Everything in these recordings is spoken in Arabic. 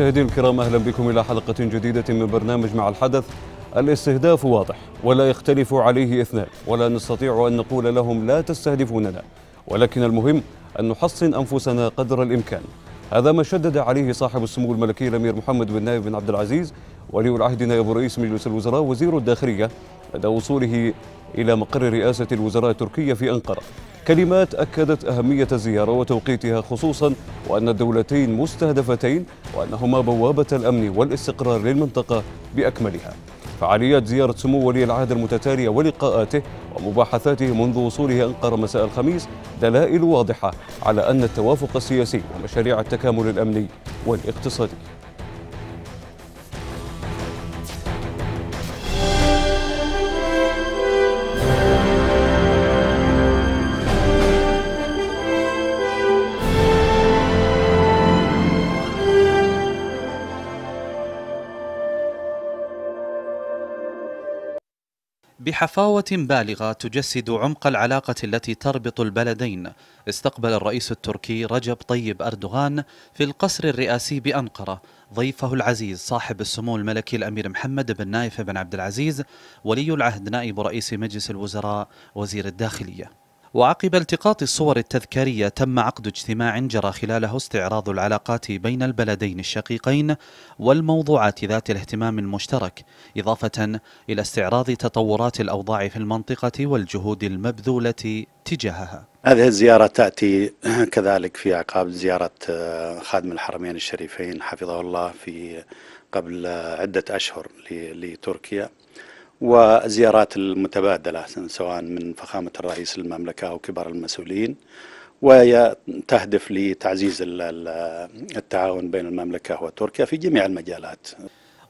مشاهدينا الكرام أهلا بكم إلى حلقة جديدة من برنامج مع الحدث الاستهداف واضح ولا يختلف عليه اثنان ولا نستطيع أن نقول لهم لا تستهدفوننا ولكن المهم أن نحصن أنفسنا قدر الإمكان هذا ما شدد عليه صاحب السمو الملكي الأمير محمد بن نايف بن عبد العزيز ولي العهد نائب رئيس مجلس الوزراء وزير الداخلية لدى وصوله إلى مقر رئاسة الوزراء التركية في أنقرة كلمات أكدت أهمية الزيارة وتوقيتها خصوصا وأن الدولتين مستهدفتين وأنهما بوابة الأمن والاستقرار للمنطقة بأكملها فعاليات زيارة سمو ولي العهد المتتالية ولقاءاته ومباحثاته منذ وصوله أنقرة مساء الخميس دلائل واضحة على أن التوافق السياسي ومشاريع التكامل الأمني والاقتصادي بحفاوة بالغة تجسد عمق العلاقة التي تربط البلدين استقبل الرئيس التركي رجب طيب أردوغان في القصر الرئاسي بأنقرة ضيفه العزيز صاحب السمو الملكي الأمير محمد بن نايف بن عبد العزيز ولي العهد نائب رئيس مجلس الوزراء وزير الداخلية وعقب التقاط الصور التذكارية تم عقد اجتماع جرى خلاله استعراض العلاقات بين البلدين الشقيقين والموضوعات ذات الاهتمام المشترك إضافة إلى استعراض تطورات الأوضاع في المنطقة والجهود المبذولة تجاهها هذه الزيارة تأتي كذلك في عقاب زيارة آه، خادم الحرمين الشريفين حفظه الله في قبل عدة أشهر لتركيا وزيارات المتبادلة سواء من فخامة الرئيس المملكة أو كبار المسؤولين وتهدف لتعزيز التعاون بين المملكة وتركيا في جميع المجالات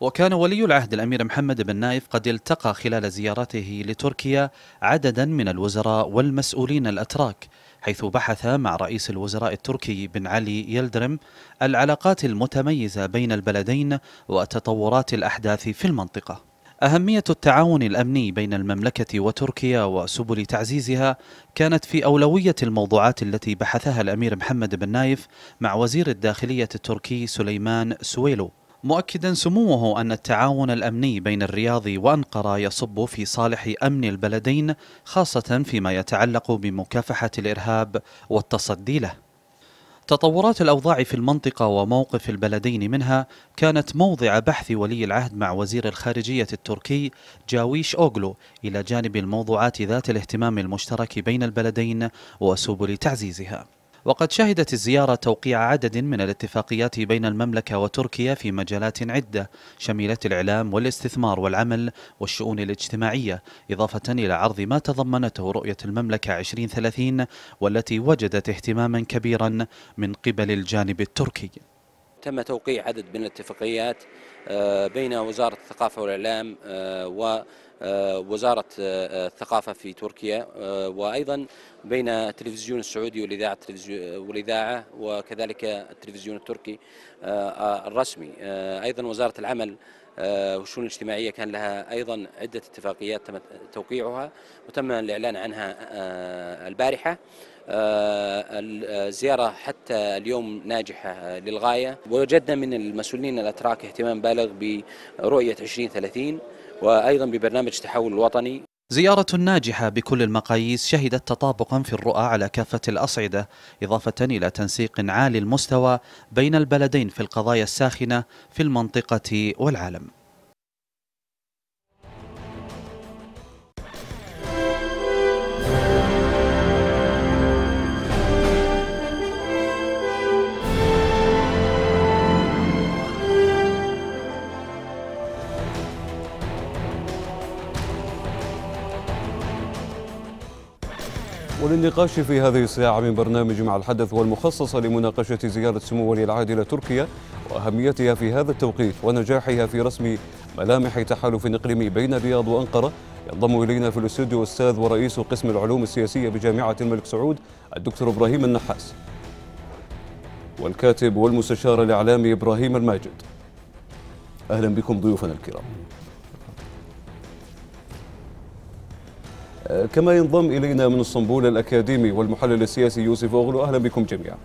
وكان ولي العهد الامير محمد بن نايف قد التقى خلال زيارته لتركيا عددا من الوزراء والمسؤولين الاتراك حيث بحث مع رئيس الوزراء التركي بن علي يلدرم العلاقات المتميزه بين البلدين وتطورات الاحداث في المنطقه أهمية التعاون الأمني بين المملكة وتركيا وسبل تعزيزها كانت في أولوية الموضوعات التي بحثها الأمير محمد بن نايف مع وزير الداخلية التركي سليمان سويلو مؤكدا سموه أن التعاون الأمني بين الرياض وأنقرة يصب في صالح أمن البلدين خاصة فيما يتعلق بمكافحة الإرهاب والتصدي له تطورات الأوضاع في المنطقة وموقف البلدين منها كانت موضع بحث ولي العهد مع وزير الخارجية التركي جاويش أوغلو إلى جانب الموضوعات ذات الاهتمام المشترك بين البلدين وسبل تعزيزها وقد شهدت الزيارة توقيع عدد من الاتفاقيات بين المملكة وتركيا في مجالات عدة شملت الإعلام والاستثمار والعمل والشؤون الاجتماعية إضافة إلى عرض ما تضمنته رؤية المملكة 2030 والتي وجدت اهتماما كبيرا من قبل الجانب التركي تم توقيع عدد من الاتفاقيات آه، بين وزارة الثقافة والإعلام آه، و آه، وزارة آه، آه، الثقافة في تركيا وأيضا بين التلفزيون السعودي والإذاعة, والإذاعة وكذلك التلفزيون التركي الرسمي أيضا وزارة العمل والشؤون الاجتماعية كان لها أيضا عدة اتفاقيات تم توقيعها وتم الإعلان عنها البارحة الزيارة حتى اليوم ناجحة للغاية ووجدنا من المسؤولين الأتراك اهتمام بالغ برؤية 2030 وأيضا ببرنامج تحول الوطني زيارة ناجحة بكل المقاييس شهدت تطابقا في الرؤى على كافة الأصعدة إضافة إلى تنسيق عالي المستوى بين البلدين في القضايا الساخنة في المنطقة والعالم للنقاش في هذه الساعة من برنامج مع الحدث والمخصصة لمناقشة زيارة سمو ولي العهد إلى تركيا وأهميتها في هذا التوقيت ونجاحها في رسم ملامح تحالف إقليمي بين الرياض وأنقرة ينضم إلينا في الاستوديو أستاذ ورئيس قسم العلوم السياسية بجامعة الملك سعود الدكتور إبراهيم النحاس والكاتب والمستشار الإعلامي إبراهيم الماجد أهلا بكم ضيوفنا الكرام كما ينضم إلينا من اسطنبول الأكاديمي والمحلل السياسي يوسف أغلو أهلا بكم جميعا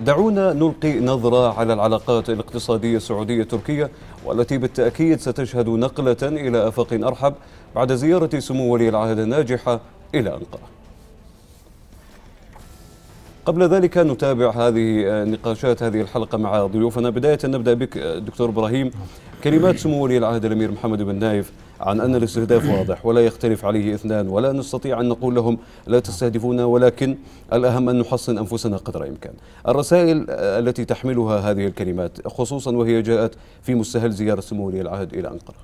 دعونا نلقي نظرة على العلاقات الاقتصادية السعودية التركيه والتي بالتأكيد ستشهد نقلة إلى أفق أرحب بعد زيارة سمو ولي العهد الناجحة إلى أنقرة قبل ذلك نتابع هذه آه، نقاشات هذه الحلقة مع ضيوفنا بداية نبدأ بك آه، دكتور إبراهيم كلمات سمو ولي العهد الأمير محمد بن نايف عن أن الاستهداف واضح ولا يختلف عليه اثنان ولا نستطيع أن نقول لهم لا تستهدفونا ولكن الأهم أن نحصن أنفسنا قدر الإمكان الرسائل آه، التي تحملها هذه الكلمات خصوصا وهي جاءت في مستهل زيارة سمو ولي العهد إلى أنقرة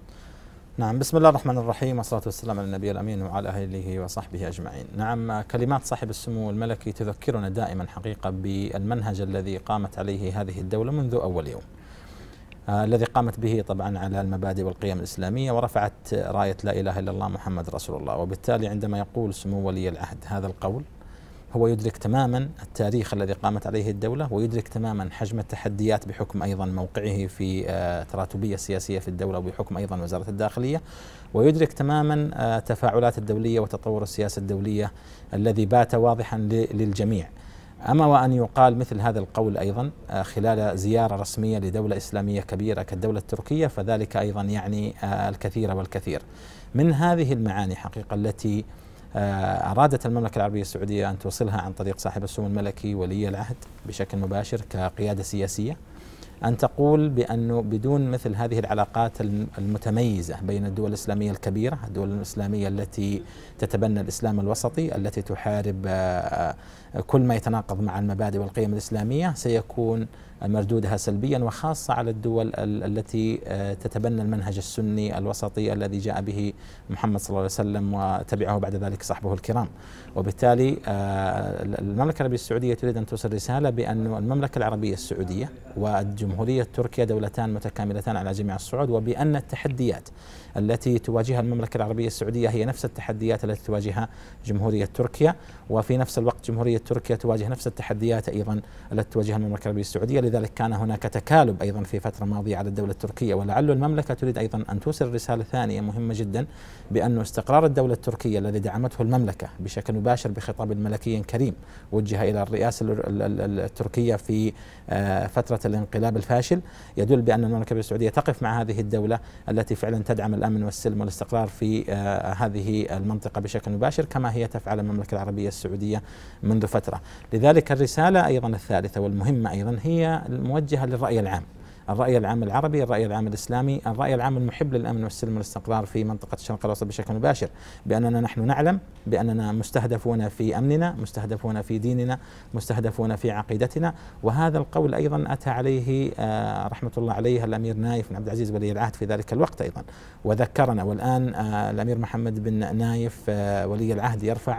نعم بسم الله الرحمن الرحيم والصلاة والسلام على النبي الأمين وعلى أهله وصحبه أجمعين نعم كلمات صاحب السمو الملكي تذكرنا دائما حقيقة بالمنهج الذي قامت عليه هذه الدولة منذ أول يوم آه الذي قامت به طبعا على المبادئ والقيم الإسلامية ورفعت راية لا إله إلا الله محمد رسول الله وبالتالي عندما يقول سمو ولي العهد هذا القول هو يدرك تماما التاريخ الذي قامت عليه الدولة ويدرك تماما حجم التحديات بحكم أيضا موقعه في آه، تراتبية السياسية في الدولة وبحكم أيضا وزارة الداخلية ويدرك تماما آه، تفاعلات الدولية وتطور السياسة الدولية الذي بات واضحا للجميع أما وأن يقال مثل هذا القول أيضا آه، خلال زيارة رسمية لدولة إسلامية كبيرة كالدولة التركية فذلك أيضا يعني الكثير والكثير من هذه المعاني حقيقة التي آه، أرادت المملكة العربية السعودية أن توصلها عن طريق صاحب السمو الملكي ولي العهد بشكل مباشر كقيادة سياسية أن تقول بأنه بدون مثل هذه العلاقات المتميزة بين الدول الإسلامية الكبيرة الدول الإسلامية التي تتبنى الإسلام الوسطي التي تحارب آه، كل ما يتناقض مع المبادئ والقيم الإسلامية سيكون مردودها سلبيا وخاصة على الدول التي آه، تتبنى المنهج السني الوسطي الذي جاء به محمد صلى الله عليه وسلم وتبعه بعد ذلك صحبه الكرام وبالتالي آه، المملكة العربية السعودية تريد أن توصل رسالة بأن المملكة العربية السعودية والجمهورية التركيه دولتان متكاملتان على جميع الصعود وبأن التحديات التي تواجهها المملكة العربية السعودية هي نفس التحديات التي تواجهها جمهورية تركيا وفي نفس الوقت جمهورية تركيا تواجه نفس التحديات أيضا التي تواجهها المملكة العربية السعودية لذلك كان هناك تكالب أيضا في فترة ماضية على الدولة التركية ولعل المملكة تريد أيضا أن توصل رسالة ثانية مهمة جدا بأن استقرار الدولة التركية الذي دعمته المملكة بشكل مباشر بخطاب ملكي كريم وجه إلى الرئاسة التركية في آه، فترة الانقلاب الفاشل يدل بأن المملكة العربية السعودية تقف مع هذه الدولة التي فعلا تدعم الامن والسلم والاستقرار في آه، هذه المنطقه بشكل مباشر كما هي تفعل المملكه العربيه السعوديه منذ فتره، لذلك الرساله ايضا الثالثه والمهمه ايضا هي الموجهه للراي العام. الرأي العام العربي الرأي العام الإسلامي الرأي العام المحب للأمن والسلم والاستقرار في منطقة الشرق الأوسط بشكل مباشر بأننا نحن نعلم بأننا مستهدفون في أمننا مستهدفون في ديننا مستهدفون في عقيدتنا وهذا القول أيضا أتى عليه آه، رحمة الله عليه الأمير نايف بن عبد العزيز ولي العهد في ذلك الوقت أيضا وذكرنا والآن آه، الأمير محمد بن نايف آه، ولي العهد يرفع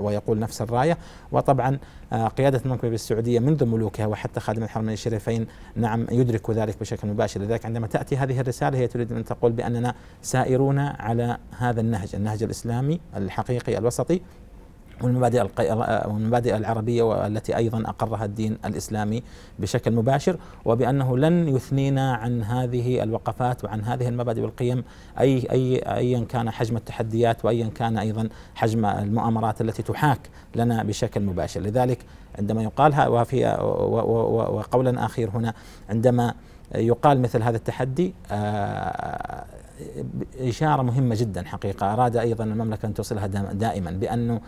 ويقول نفس الراية وطبعا آه، قيادة المملكة السعودية منذ ملوكها وحتى خادم الحرمين الشريفين نعم يدرك ذلك بشكل مباشر لذلك عندما تأتي هذه الرسالة هي تريد أن تقول بأننا سائرون على هذا النهج النهج الإسلامي الحقيقي الوسطي والمبادئ والمبادئ العربيه والتي ايضا اقرها الدين الاسلامي بشكل مباشر وبانه لن يثنينا عن هذه الوقفات وعن هذه المبادئ والقيم اي اي ايا كان حجم التحديات وايا كان ايضا حجم المؤامرات التي تحاك لنا بشكل مباشر لذلك عندما يقال وفي وقولا اخير هنا عندما يقال مثل هذا التحدي آه، إشارة مهمة جدا حقيقة أراد أيضا المملكة أن توصلها دائما بأنه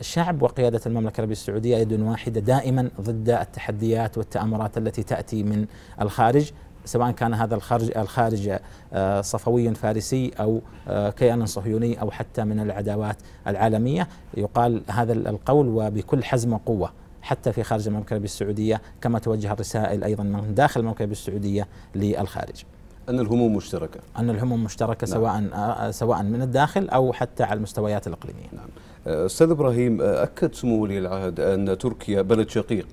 الشعب وقيادة المملكة العربية السعودية يد واحدة دائما ضد التحديات والتأمرات التي تأتي من الخارج سواء كان هذا الخارج الخارج آه، صفوي فارسي او آه، كيان صهيوني او حتى من العداوات العالميه يقال هذا القول وبكل حزم وقوه حتى في خارج المملكه العربيه السعوديه كما توجه الرسائل ايضا من داخل المملكه العربيه السعوديه للخارج. ان الهموم مشتركه. ان الهموم مشتركه نعم. سواء آه، سواء من الداخل او حتى على المستويات الاقليميه. نعم. استاذ ابراهيم اكد سمو ولي العهد ان تركيا بلد شقيق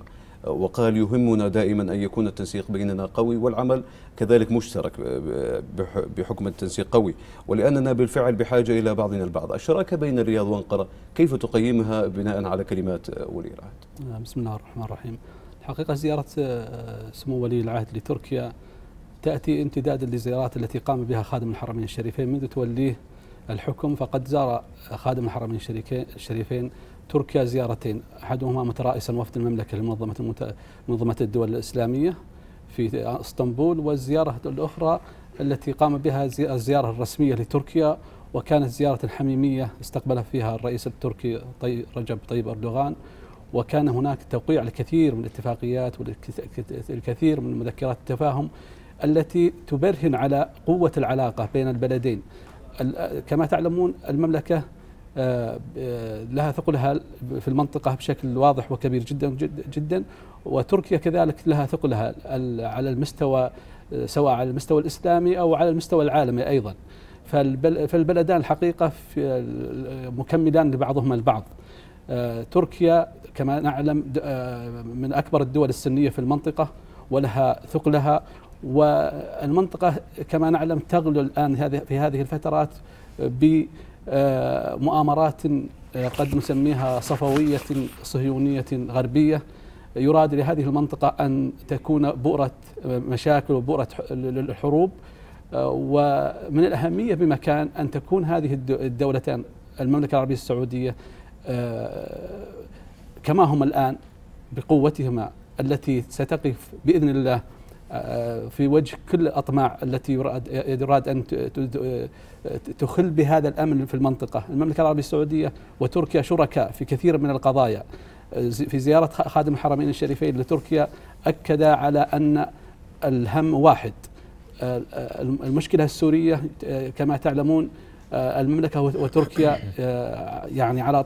وقال يهمنا دائما ان يكون التنسيق بيننا قوي والعمل كذلك مشترك بحكم التنسيق قوي ولاننا بالفعل بحاجه الى بعضنا البعض، الشراكه بين الرياض وانقره كيف تقيمها بناء على كلمات ولي العهد؟ نعم، بسم الله الرحمن الرحيم. الحقيقه زياره آه، سمو ولي العهد لتركيا تاتي امتدادا للزيارات التي قام بها خادم الحرمين الشريفين منذ توليه الحكم فقد زار خادم الحرمين الشريفين تركيا زيارتين احدهما مترأسا وفد المملكه لمنظمه المت... منظمه الدول الاسلاميه في اسطنبول والزياره الاخرى التي قام بها الزياره الرسميه لتركيا وكانت زياره حميميه استقبل فيها الرئيس التركي طي... رجب طيب اردوغان وكان هناك توقيع الكثير من الاتفاقيات والكثير من مذكرات التفاهم التي تبرهن على قوه العلاقه بين البلدين كما تعلمون المملكة آه، لها ثقلها في المنطقة بشكل واضح وكبير جدا جدا وتركيا كذلك لها ثقلها على المستوى آه، سواء على المستوى الإسلامي أو على المستوى العالمي أيضا فالبلدان الحقيقة مكملان لبعضهما البعض آه، تركيا كما نعلم من أكبر الدول السنية في المنطقة ولها ثقلها والمنطقة كما نعلم تغلو الآن هذه في هذه الفترات بمؤامرات آه، قد نسميها صفوية صهيونية غربية يراد لهذه المنطقة أن تكون بؤرة آه، مشاكل وبؤرة الحروب آه، ومن الأهمية بمكان أن تكون هذه الدولتان المملكة العربية السعودية كما هم الآن بقوتهما التي ستقف بإذن الله في وجه كل الأطماع التي يراد, يراد أن تخل بهذا الأمن في المنطقة المملكة العربية السعودية وتركيا شركاء في كثير من القضايا في زيارة خادم الحرمين الشريفين لتركيا أكد على أن الهم واحد المشكلة السورية كما تعلمون المملكة وتركيا آه، يعني على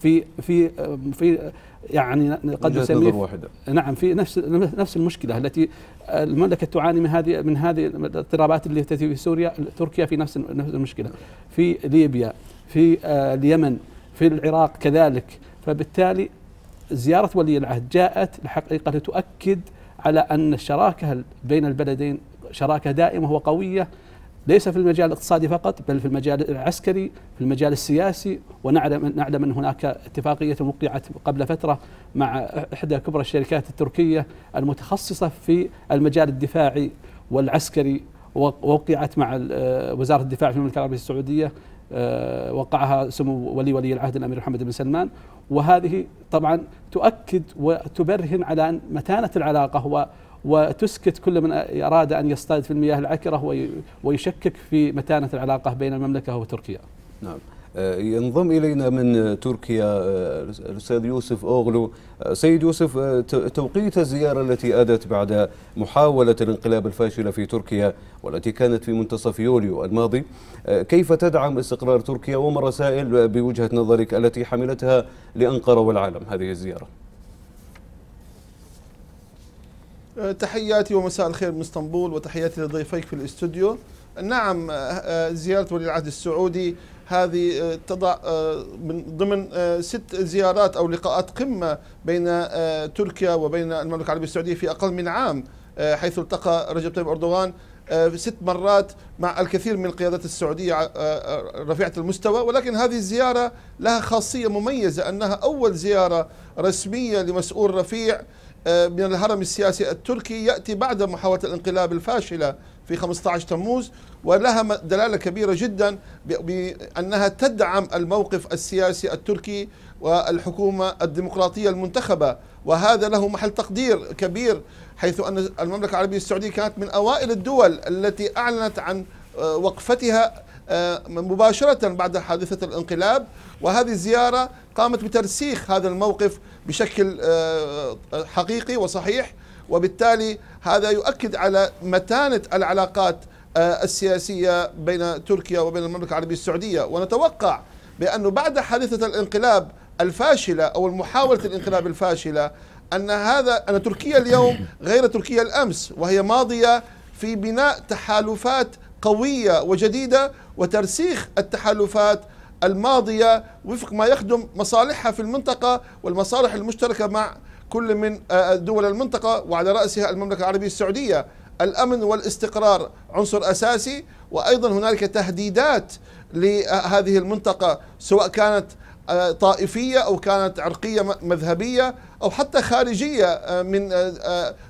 في في في يعني قد نسميه نعم في نفس نفس المشكله التي المملكه تعاني من هذه من هذه الاضطرابات اللي تاتي في سوريا تركيا في نفس نفس المشكله في ليبيا في آه، اليمن في العراق كذلك فبالتالي زياره ولي العهد جاءت الحقيقه لتؤكد على ان الشراكه بين البلدين شراكه دائمه وقويه ليس في المجال الاقتصادي فقط بل في المجال العسكري في المجال السياسي ونعلم نعلم ان هناك اتفاقيه وقعت قبل فتره مع احدى كبرى الشركات التركيه المتخصصه في المجال الدفاعي والعسكري ووقعت مع آه، وزاره الدفاع في المملكه العربيه السعوديه آه، وقعها سمو ولي ولي العهد الامير محمد بن سلمان وهذه طبعا تؤكد وتبرهن على متانه العلاقه هو وتسكت كل من أراد أن يصطاد في المياه العكرة ويشكك في متانة العلاقة بين المملكة وتركيا نعم آه، ينضم إلينا من تركيا آه، الأستاذ يوسف أوغلو آه، سيد يوسف توقيت الزيارة التي أدت بعد محاولة الانقلاب الفاشلة في تركيا والتي كانت في منتصف يوليو الماضي كيف تدعم استقرار تركيا وما الرسائل بوجهة نظرك التي حملتها لأنقرة والعالم هذه الزيارة أه، تحياتي ومساء الخير من اسطنبول وتحياتي لضيفيك في الاستوديو نعم أه، أه، زيارة ولي العهد السعودي هذه تضع من ضمن ست زيارات أو لقاءات قمة بين تركيا وبين المملكة العربية السعودية في أقل من عام حيث التقى رجب طيب أردوغان ست مرات مع الكثير من القيادات السعودية رفيعة المستوى ولكن هذه الزيارة لها خاصية مميزة أنها أول زيارة رسمية لمسؤول رفيع آه، من الهرم السياسي التركي يأتي بعد محاولة الانقلاب الفاشلة في 15 تموز ولها دلالة كبيرة جدا بأنها تدعم الموقف السياسي التركي والحكومة الديمقراطية المنتخبة وهذا له محل تقدير كبير حيث أن المملكة العربية السعودية كانت من أوائل الدول التي أعلنت عن آه، وقفتها آه، مباشرة بعد حادثة الانقلاب وهذه الزيارة قامت بترسيخ هذا الموقف بشكل آه، حقيقي وصحيح وبالتالي هذا يؤكد على متانة العلاقات آه، السياسية بين تركيا وبين المملكة العربية السعودية ونتوقع بأنه بعد حادثة الانقلاب الفاشلة أو محاولة الانقلاب الفاشلة أن هذا أن تركيا اليوم غير تركيا الأمس وهي ماضية في بناء تحالفات قوية وجديدة وترسيخ التحالفات الماضية وفق ما يخدم مصالحها في المنطقة والمصالح المشتركة مع كل من آه، آه، دول المنطقة وعلى رأسها المملكة العربية السعودية الأمن والاستقرار عنصر أساسي وأيضا هنالك تهديدات لهذه المنطقة سواء كانت آه، طائفية أو كانت عرقية مذهبية أو حتى خارجية من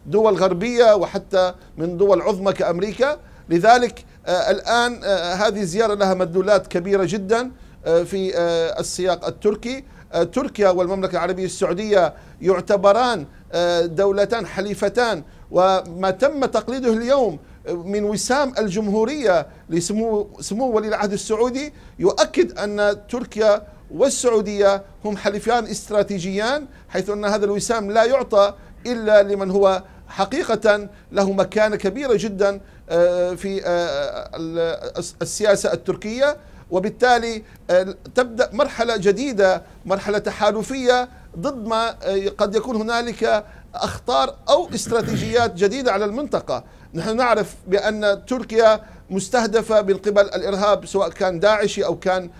دول غربية وحتى من دول عظمى كأمريكا لذلك آه، الآن آه، هذه الزيارة لها مدلولات كبيرة جدا آه، في السياق التركي تركيا والمملكة العربية السعودية يعتبران دولتان حليفتان وما تم تقليده اليوم من وسام الجمهورية لسمو سمو ولي العهد السعودي يؤكد أن تركيا والسعودية هم حليفان استراتيجيان حيث أن هذا الوسام لا يعطى إلا لمن هو حقيقة له مكانة كبيرة جدا آه، في آه، السياسة التركية وبالتالي آه، تبدأ مرحلة جديدة مرحلة تحالفية ضد ما قد يكون هنالك أخطار أو استراتيجيات جديدة على المنطقة نحن نعرف بأن تركيا مستهدفة من قبل الإرهاب سواء كان داعشي أو كان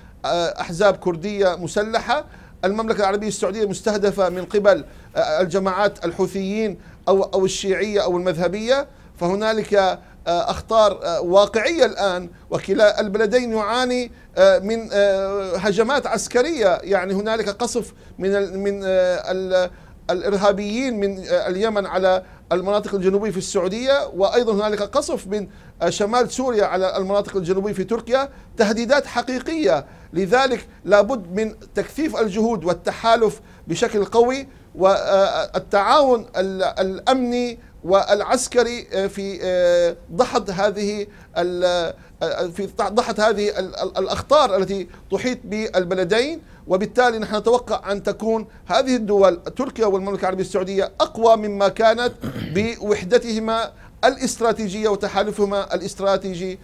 أحزاب كردية مسلحة المملكة العربية السعودية مستهدفة من قبل الجماعات الحوثيين أو, أو الشيعية أو المذهبية فهنالك آه، اخطار آه، واقعيه الان وكلا البلدين يعاني آه، من هجمات عسكريه يعني هنالك قصف من من الارهابيين من اليمن على المناطق الجنوبيه في السعوديه وايضا هنالك قصف من شمال سوريا على المناطق الجنوبيه في تركيا تهديدات حقيقيه لذلك لابد من تكثيف الجهود والتحالف بشكل قوي والتعاون الأمني والعسكري آه، في آه، ضحض هذه آه، في ضحض هذه الأخطار التي تحيط بالبلدين وبالتالي نحن نتوقع أن تكون هذه الدول تركيا والمملكة العربية السعودية أقوى مما كانت بوحدتهما الاستراتيجية وتحالفهما الاستراتيجي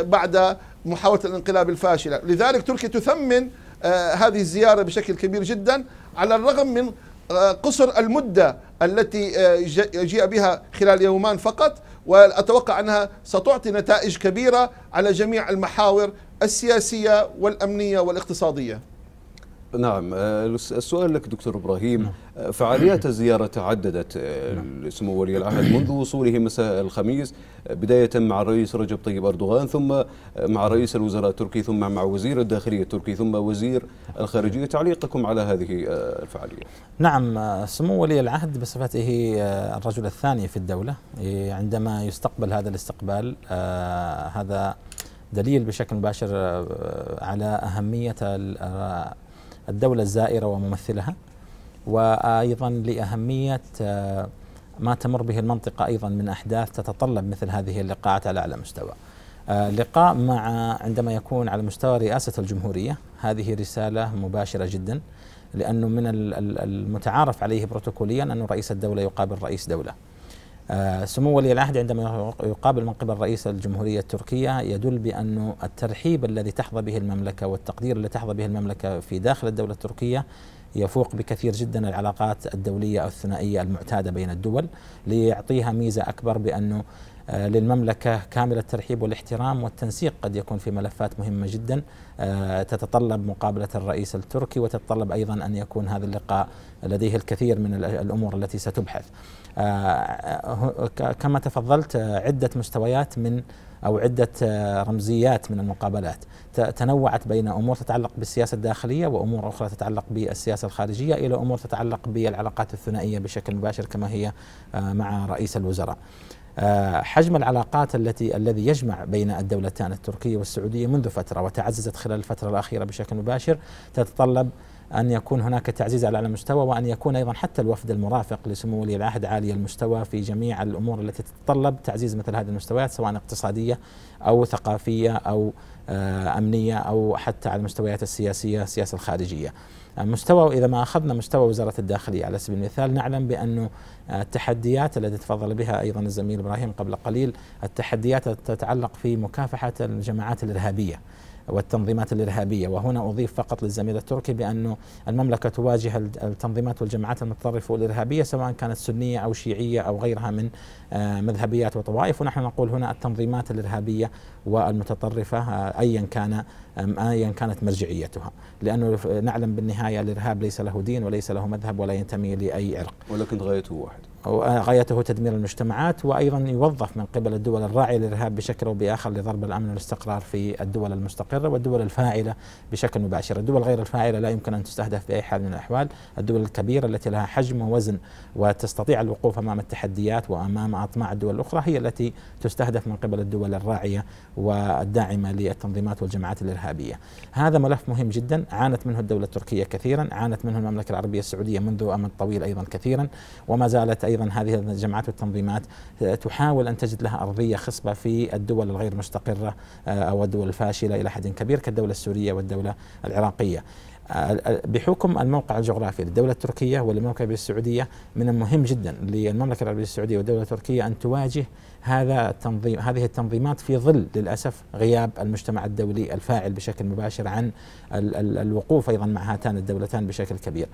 بعد محاولة الانقلاب الفاشلة لذلك تركيا تثمن هذه الزيارة بشكل كبير جدا على الرغم من آه، قصر المدة التي آه، جيء بها خلال يومان فقط وأتوقع أنها ستعطي نتائج كبيرة على جميع المحاور السياسية والأمنية والاقتصادية نعم آه، السؤال لك دكتور إبراهيم نعم. آه، فعاليات الزيارة تعددت آه، نعم. لسمو ولي العهد منذ وصوله مساء الخميس بداية مع الرئيس رجب طيب أردوغان ثم مع رئيس الوزراء التركي ثم مع وزير الداخلية التركي ثم وزير الخارجية نعم. تعليقكم على هذه الفعالية نعم سمو ولي العهد بصفته الرجل الثاني في الدولة عندما يستقبل هذا الاستقبال هذا دليل بشكل مباشر على أهمية الدولة الزائرة وممثلها وأيضا لأهمية آه، ما تمر به المنطقة أيضا من أحداث تتطلب مثل هذه اللقاءات على أعلى مستوى آه، لقاء مع عندما يكون على مستوى رئاسة الجمهورية هذه رسالة مباشرة جدا لأنه من المتعارف عليه بروتوكوليا أن رئيس الدولة يقابل رئيس دولة آه، سمو ولي العهد عندما يقابل من قبل رئيس الجمهورية التركية يدل بأن الترحيب الذي تحظى به المملكة والتقدير الذي تحظى به المملكة في داخل الدولة التركية يفوق بكثير جدا العلاقات الدولية أو الثنائية المعتادة بين الدول ليعطيها ميزة أكبر بأنه آه، للمملكة كامل الترحيب والاحترام والتنسيق قد يكون في ملفات مهمة جدا آه، تتطلب مقابلة الرئيس التركي وتتطلب أيضا أن يكون هذا اللقاء لديه الكثير من الأمور التي ستبحث آه، آه، كما تفضلت آه، عدة مستويات من أو عدة رمزيات من المقابلات تنوعت بين أمور تتعلق بالسياسة الداخلية وأمور أخرى تتعلق بالسياسة الخارجية إلى أمور تتعلق بالعلاقات الثنائية بشكل مباشر كما هي مع رئيس الوزراء حجم العلاقات التي الذي يجمع بين الدولتان التركية والسعودية منذ فترة وتعززت خلال الفترة الأخيرة بشكل مباشر تتطلب أن يكون هناك تعزيز على أعلى مستوى وأن يكون أيضا حتى الوفد المرافق لسمو ولي العهد عالي المستوى في جميع الأمور التي تتطلب تعزيز مثل هذه المستويات سواء اقتصادية أو ثقافية أو آه، أمنية أو حتى على المستويات السياسية السياسة الخارجية آه، مستوى إذا ما أخذنا مستوى وزارة الداخلية على سبيل المثال نعلم بأنه آه، التحديات التي تفضل بها أيضا الزميل إبراهيم قبل قليل التحديات التي تتعلق في مكافحة الجماعات الإرهابية والتنظيمات الإرهابية وهنا أضيف فقط للزميل التركي بانه المملكة تواجه التنظيمات والجماعات المتطرفة والإرهابية سواء كانت سنية أو شيعية أو غيرها من آه، مذهبيات وطوائف ونحن نقول هنا التنظيمات الإرهابية والمتطرفة آه، أيا كان ايا كانت مرجعيتها، لانه نعلم بالنهايه الارهاب ليس له دين وليس له مذهب ولا ينتمي لاي عرق. ولكن غايته واحده. غايته تدمير المجتمعات وأيضا يوظف من قبل الدول الراعية للإرهاب بشكل أو بآخر لضرب الأمن والاستقرار في الدول المستقرة والدول الفاعلة بشكل مباشر الدول غير الفاعلة لا يمكن أن تستهدف بأي حال من الأحوال الدول الكبيرة التي لها حجم ووزن وتستطيع الوقوف أمام التحديات وأمام أطماع الدول الأخرى هي التي تستهدف من قبل الدول الراعية والداعمة للتنظيمات والجماعات الإرهابية هذا ملف مهم جدا عانت منه الدولة التركية كثيرا عانت منه المملكة العربية السعودية منذ أمد طويل أيضا كثيرا وما زالت ايضا هذه الجماعات والتنظيمات آه، تحاول ان تجد لها ارضيه خصبه في الدول الغير مستقره آه، او الدول الفاشله الى حد كبير كالدوله السوريه والدوله العراقيه. آه، بحكم الموقع الجغرافي للدولة التركية والمملكة العربية السعودية من المهم جدا للمملكة العربية السعودية والدولة التركية أن تواجه هذا التنظيم هذه التنظيمات في ظل للأسف غياب المجتمع الدولي الفاعل بشكل مباشر عن الوقوف أيضا مع هاتان الدولتان بشكل كبير.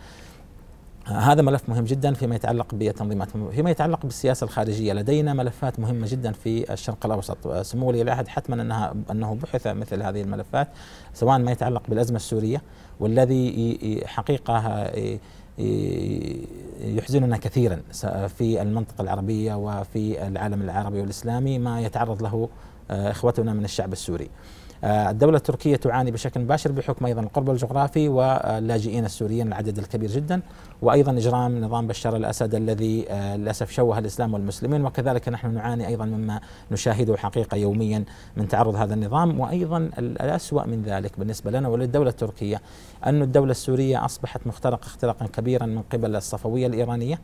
هذا ملف مهم جدا فيما يتعلق بالتنظيمات فيما يتعلق بالسياسة الخارجية لدينا ملفات مهمة جدا في الشرق الأوسط سمو ولي العهد حتما أنها أنه بحث مثل هذه الملفات سواء ما يتعلق بالأزمة السورية والذي حقيقة يحزننا كثيرا في المنطقة العربية وفي العالم العربي والإسلامي ما يتعرض له آه، إخوتنا من الشعب السوري آه، الدولة التركية تعاني بشكل مباشر بحكم أيضا القرب الجغرافي واللاجئين السوريين العدد الكبير جدا وأيضا إجرام نظام بشار الأسد الذي آه، للأسف شوه الإسلام والمسلمين وكذلك نحن نعاني أيضا مما نشاهده حقيقة يوميا من تعرض هذا النظام وأيضا الأسوأ من ذلك بالنسبة لنا وللدولة التركية أن الدولة السورية أصبحت مخترقة اختراقا كبيرا من قبل الصفوية الإيرانية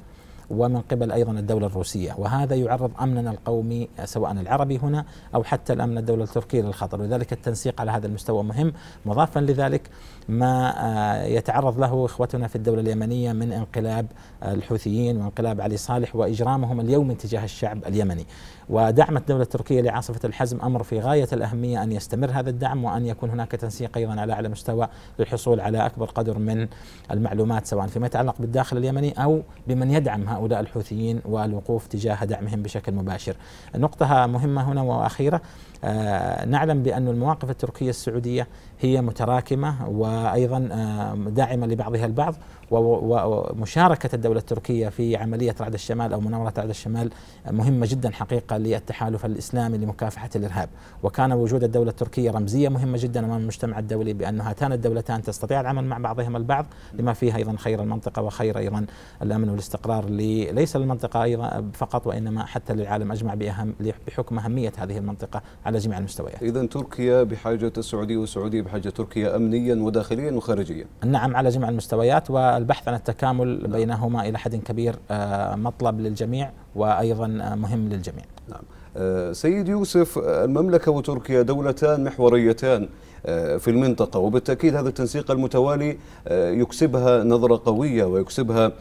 ومن قبل أيضا الدولة الروسية وهذا يعرض أمننا القومي سواء العربي هنا أو حتى الأمن الدولة التركية للخطر لذلك التنسيق على هذا المستوى مهم مضافا لذلك ما آه، يتعرض له إخوتنا في الدولة اليمنية من انقلاب الحوثيين وانقلاب علي صالح وإجرامهم اليوم تجاه الشعب اليمني ودعم الدولة التركية لعاصفة الحزم أمر في غاية الأهمية أن يستمر هذا الدعم وأن يكون هناك تنسيق أيضا على أعلى مستوى للحصول على أكبر قدر من المعلومات سواء فيما يتعلق بالداخل اليمني أو بمن يدعم هؤلاء هؤلاء الحوثيين والوقوف تجاه دعمهم بشكل مباشر نقطة مهمة هنا وأخيرة آه، نعلم بأن المواقف التركية السعودية هي متراكمة وأيضا آه، داعمة لبعضها البعض ومشاركة الدولة التركية في عملية رعد الشمال أو مناورة رعد الشمال مهمة جدا حقيقة للتحالف الإسلامي لمكافحة الإرهاب وكان وجود الدولة التركية رمزية مهمة جدا أمام المجتمع الدولي بأن هاتان الدولتان تستطيع العمل مع بعضهما البعض لما فيها أيضا خير المنطقة وخير أيضا الأمن والاستقرار لي ليس للمنطقة أيضا فقط وإنما حتى للعالم أجمع بأهم بحكم أهمية هذه المنطقة على جميع المستويات إذا تركيا بحاجة السعودية والسعودية بحاجة تركيا أمنيا وداخليا وخارجيا نعم على جميع المستويات البحث عن التكامل نعم. بينهما إلى حد كبير آه، مطلب للجميع وأيضا آه، مهم للجميع نعم آه، سيد يوسف المملكة وتركيا دولتان محوريتان في المنطقة وبالتأكيد هذا التنسيق المتوالي يكسبها نظرة قوية ويكسبها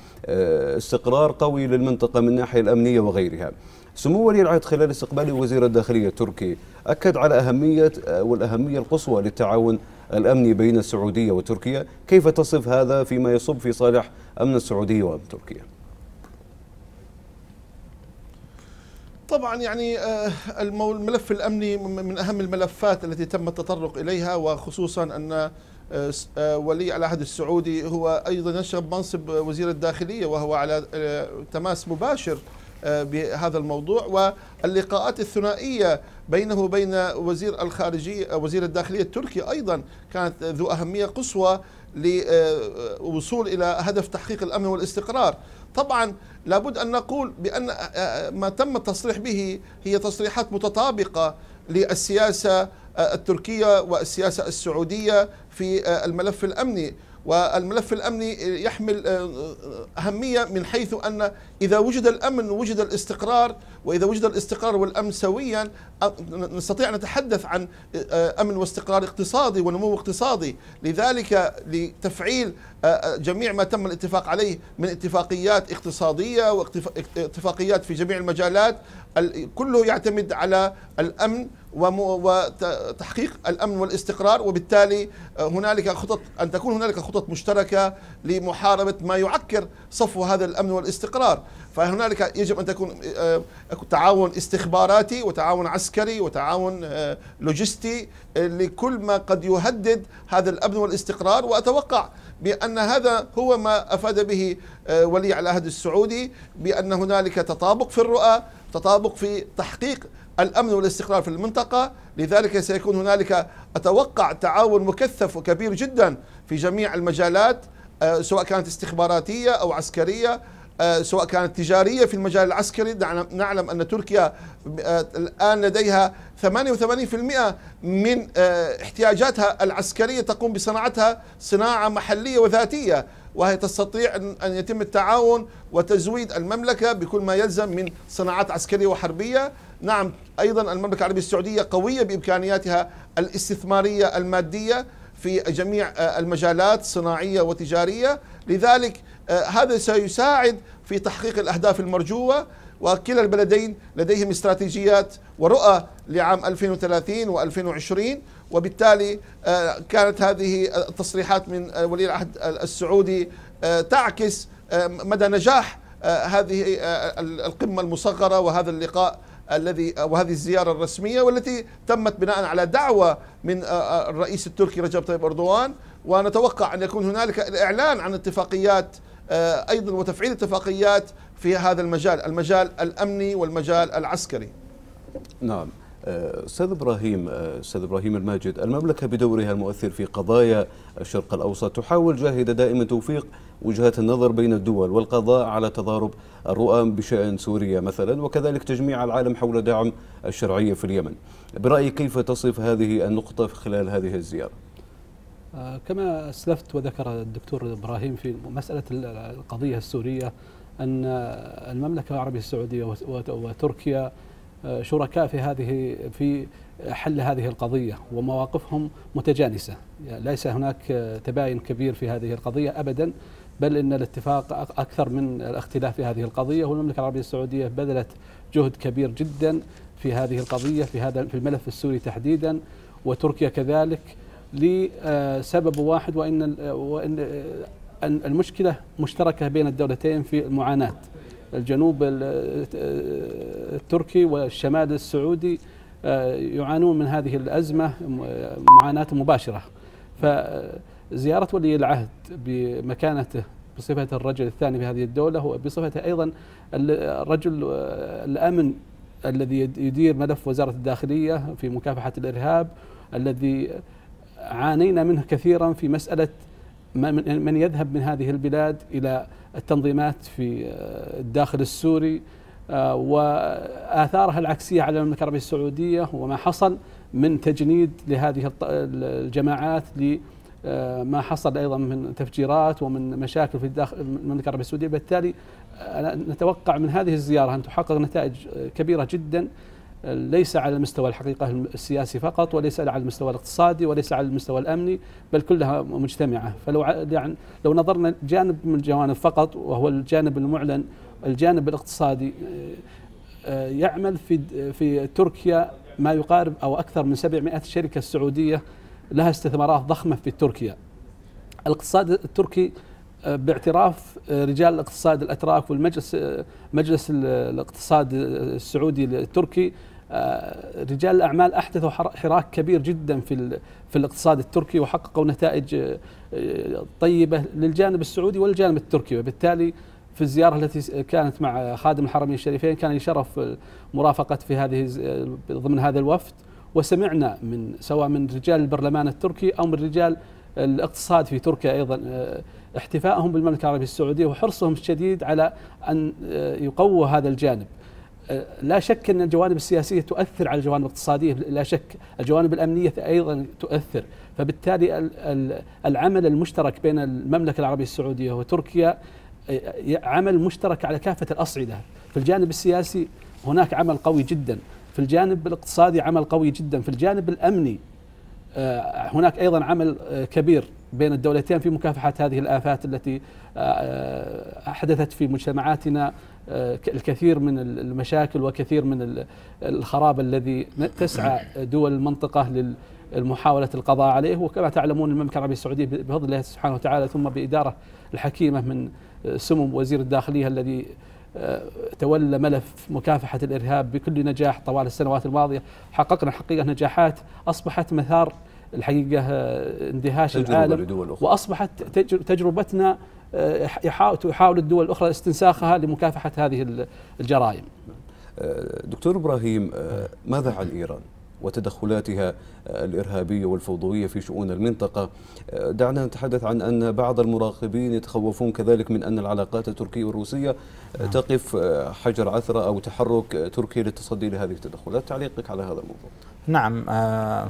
استقرار قوي للمنطقة من الناحية الأمنية وغيرها سمو ولي العهد خلال استقباله وزير الداخلية التركي أكد على أهمية والأهمية القصوى للتعاون الأمني بين السعودية وتركيا كيف تصف هذا فيما يصب في صالح أمن السعودية وأمن تركيا طبعا يعني آه، الملف الامني من اهم الملفات التي تم التطرق اليها وخصوصا ان آه، آه، ولي العهد السعودي هو ايضا يشغب منصب وزير الداخليه وهو على تماس مباشر بهذا الموضوع اللقاءات الثنائية بينه وبين وزير الخارجية وزير الداخلية التركي أيضا كانت ذو أهمية قصوى للوصول إلى هدف تحقيق الأمن والاستقرار طبعا لابد أن نقول بأن ما تم التصريح به هي تصريحات متطابقة للسياسة التركية والسياسة السعودية في الملف الأمني والملف الامني يحمل اهميه من حيث ان إذا وجد الأمن وجد الاستقرار وإذا وجد الاستقرار والأمن سويا نستطيع أن نتحدث عن آه، أمن واستقرار اقتصادي ونمو اقتصادي لذلك لتفعيل آه، آه، جميع ما تم الاتفاق عليه من اتفاقيات اقتصادية واتفاقيات في جميع المجالات كله يعتمد على الأمن وتحقيق الامن والاستقرار وبالتالي هنالك خطط ان تكون هنالك خطط مشتركه لمحاربه ما يعكر صفو هذا الامن والاستقرار فهنالك يجب ان تكون آه، آه، تعاون استخباراتي وتعاون عسكري وتعاون آه، لوجستي لكل ما قد يهدد هذا الامن والاستقرار واتوقع بان هذا هو ما افاد به ولي العهد السعودي بان هنالك تطابق في الرؤى تطابق في تحقيق الامن والاستقرار في المنطقه لذلك سيكون هنالك اتوقع تعاون مكثف وكبير جدا في جميع المجالات سواء كانت استخباراتيه او عسكريه آه، سواء كانت تجارية في المجال العسكري نعلم أن تركيا آه، الآن لديها 88% من آه، احتياجاتها العسكرية تقوم بصناعتها صناعة محلية وذاتية وهي تستطيع أن يتم التعاون وتزويد المملكة بكل ما يلزم من صناعات عسكرية وحربية نعم أيضا المملكة العربية السعودية قوية بإمكانياتها الاستثمارية المادية في جميع المجالات صناعية وتجارية لذلك آه، هذا سيساعد في تحقيق الأهداف المرجوة وكلا البلدين لديهم استراتيجيات ورؤى لعام 2030 و2020 وبالتالي آه، كانت هذه التصريحات من آه، ولي العهد السعودي تعكس مدى نجاح هذه القمة المصغرة وهذا اللقاء الذي وهذه الزيارة الرسمية والتي تمت بناء على دعوة من الرئيس التركي رجب طيب أردوان ونتوقع أن يكون هنالك الإعلان عن اتفاقيات آه، ايضا وتفعيل اتفاقيات في هذا المجال، المجال الامني والمجال العسكري. نعم. آه، استاذ ابراهيم آه، استاذ ابراهيم الماجد المملكه بدورها المؤثر في قضايا الشرق الاوسط تحاول جاهده دائما توفيق وجهات النظر بين الدول والقضاء على تضارب الرؤى بشان سوريا مثلا وكذلك تجميع العالم حول دعم الشرعيه في اليمن برايك كيف تصف هذه النقطه خلال هذه الزياره آه، كما اسلفت وذكر الدكتور ابراهيم في مساله القضيه السوريه ان المملكه العربيه السعوديه وتركيا آه، شركاء في هذه في حل هذه القضيه ومواقفهم متجانسه يعني ليس هناك تباين كبير في هذه القضيه ابدا بل ان الاتفاق اكثر من الاختلاف في هذه القضيه والمملكه العربيه السعوديه بذلت جهد كبير جدا في هذه القضيه في هذا في الملف السوري تحديدا وتركيا كذلك لسبب واحد وان وان المشكله مشتركه بين الدولتين في المعاناه الجنوب التركي والشمال السعودي آه، يعانون من هذه الازمه معاناه مباشره فزياره ولي العهد بمكانته بصفة الرجل الثاني في هذه الدولة وبصفته أيضا الرجل آه، الأمن الذي يدير ملف وزارة الداخلية في مكافحة الإرهاب الذي عانينا منه كثيرا في مسألة من يذهب من هذه البلاد إلى التنظيمات في آه، الداخل السوري آه، وآثارها العكسية على المملكة العربية السعودية وما حصل من تجنيد لهذه الجماعات لما آه، حصل ايضا من تفجيرات ومن مشاكل في داخل المملكه العربيه السعوديه بالتالي نتوقع من هذه الزياره ان تحقق نتائج كبيره جدا ليس على المستوى الحقيقة السياسي فقط وليس على المستوى الاقتصادي وليس على المستوى الأمني بل كلها مجتمعة فلو يعني لو نظرنا جانب من الجوانب فقط وهو الجانب المعلن الجانب الاقتصادي آه، آه، يعمل في في تركيا ما يقارب أو أكثر من 700 شركة سعودية لها استثمارات ضخمة في تركيا الاقتصاد التركي آه، باعتراف رجال الاقتصاد الاتراك والمجلس مجلس الاقتصاد السعودي التركي آه، رجال الاعمال احدثوا حراك كبير جدا في في الاقتصاد التركي وحققوا نتائج آه، طيبه للجانب السعودي والجانب التركي وبالتالي في الزياره التي كانت مع خادم الحرمين الشريفين كان لي شرف مرافقه في هذه ضمن هذا الوفد وسمعنا من سواء من رجال البرلمان التركي او من رجال الاقتصاد في تركيا ايضا آه، احتفائهم بالمملكه العربيه السعوديه وحرصهم الشديد على ان يقووا هذا الجانب آه، لا شك ان الجوانب السياسيه تؤثر على الجوانب الاقتصاديه لا شك، الجوانب الامنيه ايضا تؤثر، فبالتالي العمل المشترك بين المملكه العربيه السعوديه وتركيا آه، عمل مشترك على كافه الاصعده، في الجانب السياسي هناك عمل قوي جدا، في الجانب الاقتصادي عمل قوي جدا، في الجانب الامني آه، هناك ايضا عمل كبير بين الدولتين في مكافحه هذه الافات التي حدثت في مجتمعاتنا آه، الكثير من المشاكل وكثير من الخراب الذي تسعى دول المنطقة لمحاولة القضاء عليه وكما تعلمون المملكة العربية السعودية بفضل الله سبحانه وتعالى ثم بإدارة الحكيمة من سمو وزير الداخلية الذي آه، تولى ملف مكافحة الإرهاب بكل نجاح طوال السنوات الماضية حققنا حقيقة نجاحات أصبحت مثار الحقيقة آه، اندهاش العالم وأصبحت تجربتنا آه، تحاول الدول الأخرى استنساخها لمكافحة هذه الجرائم آه، دكتور إبراهيم آه، ماذا عن إيران؟ وتدخلاتها الإرهابية والفوضوية في شؤون المنطقة دعنا نتحدث عن أن بعض المراقبين يتخوفون كذلك من أن العلاقات التركية والروسية نعم. تقف حجر عثرة أو تحرك تركي للتصدي لهذه التدخلات تعليقك على هذا الموضوع نعم آه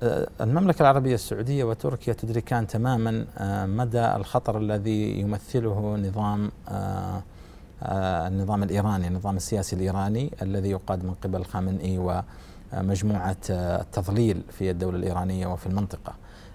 آه، المملكة العربية السعودية وتركيا تدركان تماما آه، مدى الخطر الذي يمثله نظام آه، النظام الإيراني النظام السياسي الإيراني الذي يقاد من قبل خامنئي ومجموعة التضليل في الدولة الإيرانية وفي المنطقة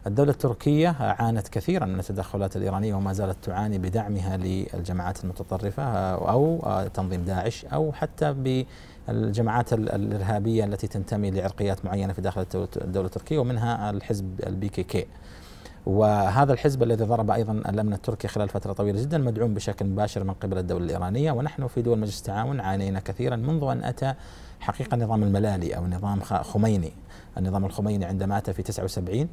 الدولة التركية عانت كثيرا من التدخلات الإيرانية وما زالت تعاني بدعمها للجماعات المتطرفة أو تنظيم داعش أو حتى ب الجماعات الارهابيه التي تنتمي لعرقيات معينه في داخل الدوله التركيه ومنها الحزب البي كي كي. وهذا الحزب الذي ضرب ايضا الامن التركي خلال فتره طويله جدا مدعوم بشكل مباشر من قبل الدوله الايرانيه ونحن في دول مجلس التعاون عانينا كثيرا منذ ان اتى حقيقه نظام الملالي او نظام خميني النظام الخميني عندما اتى في 79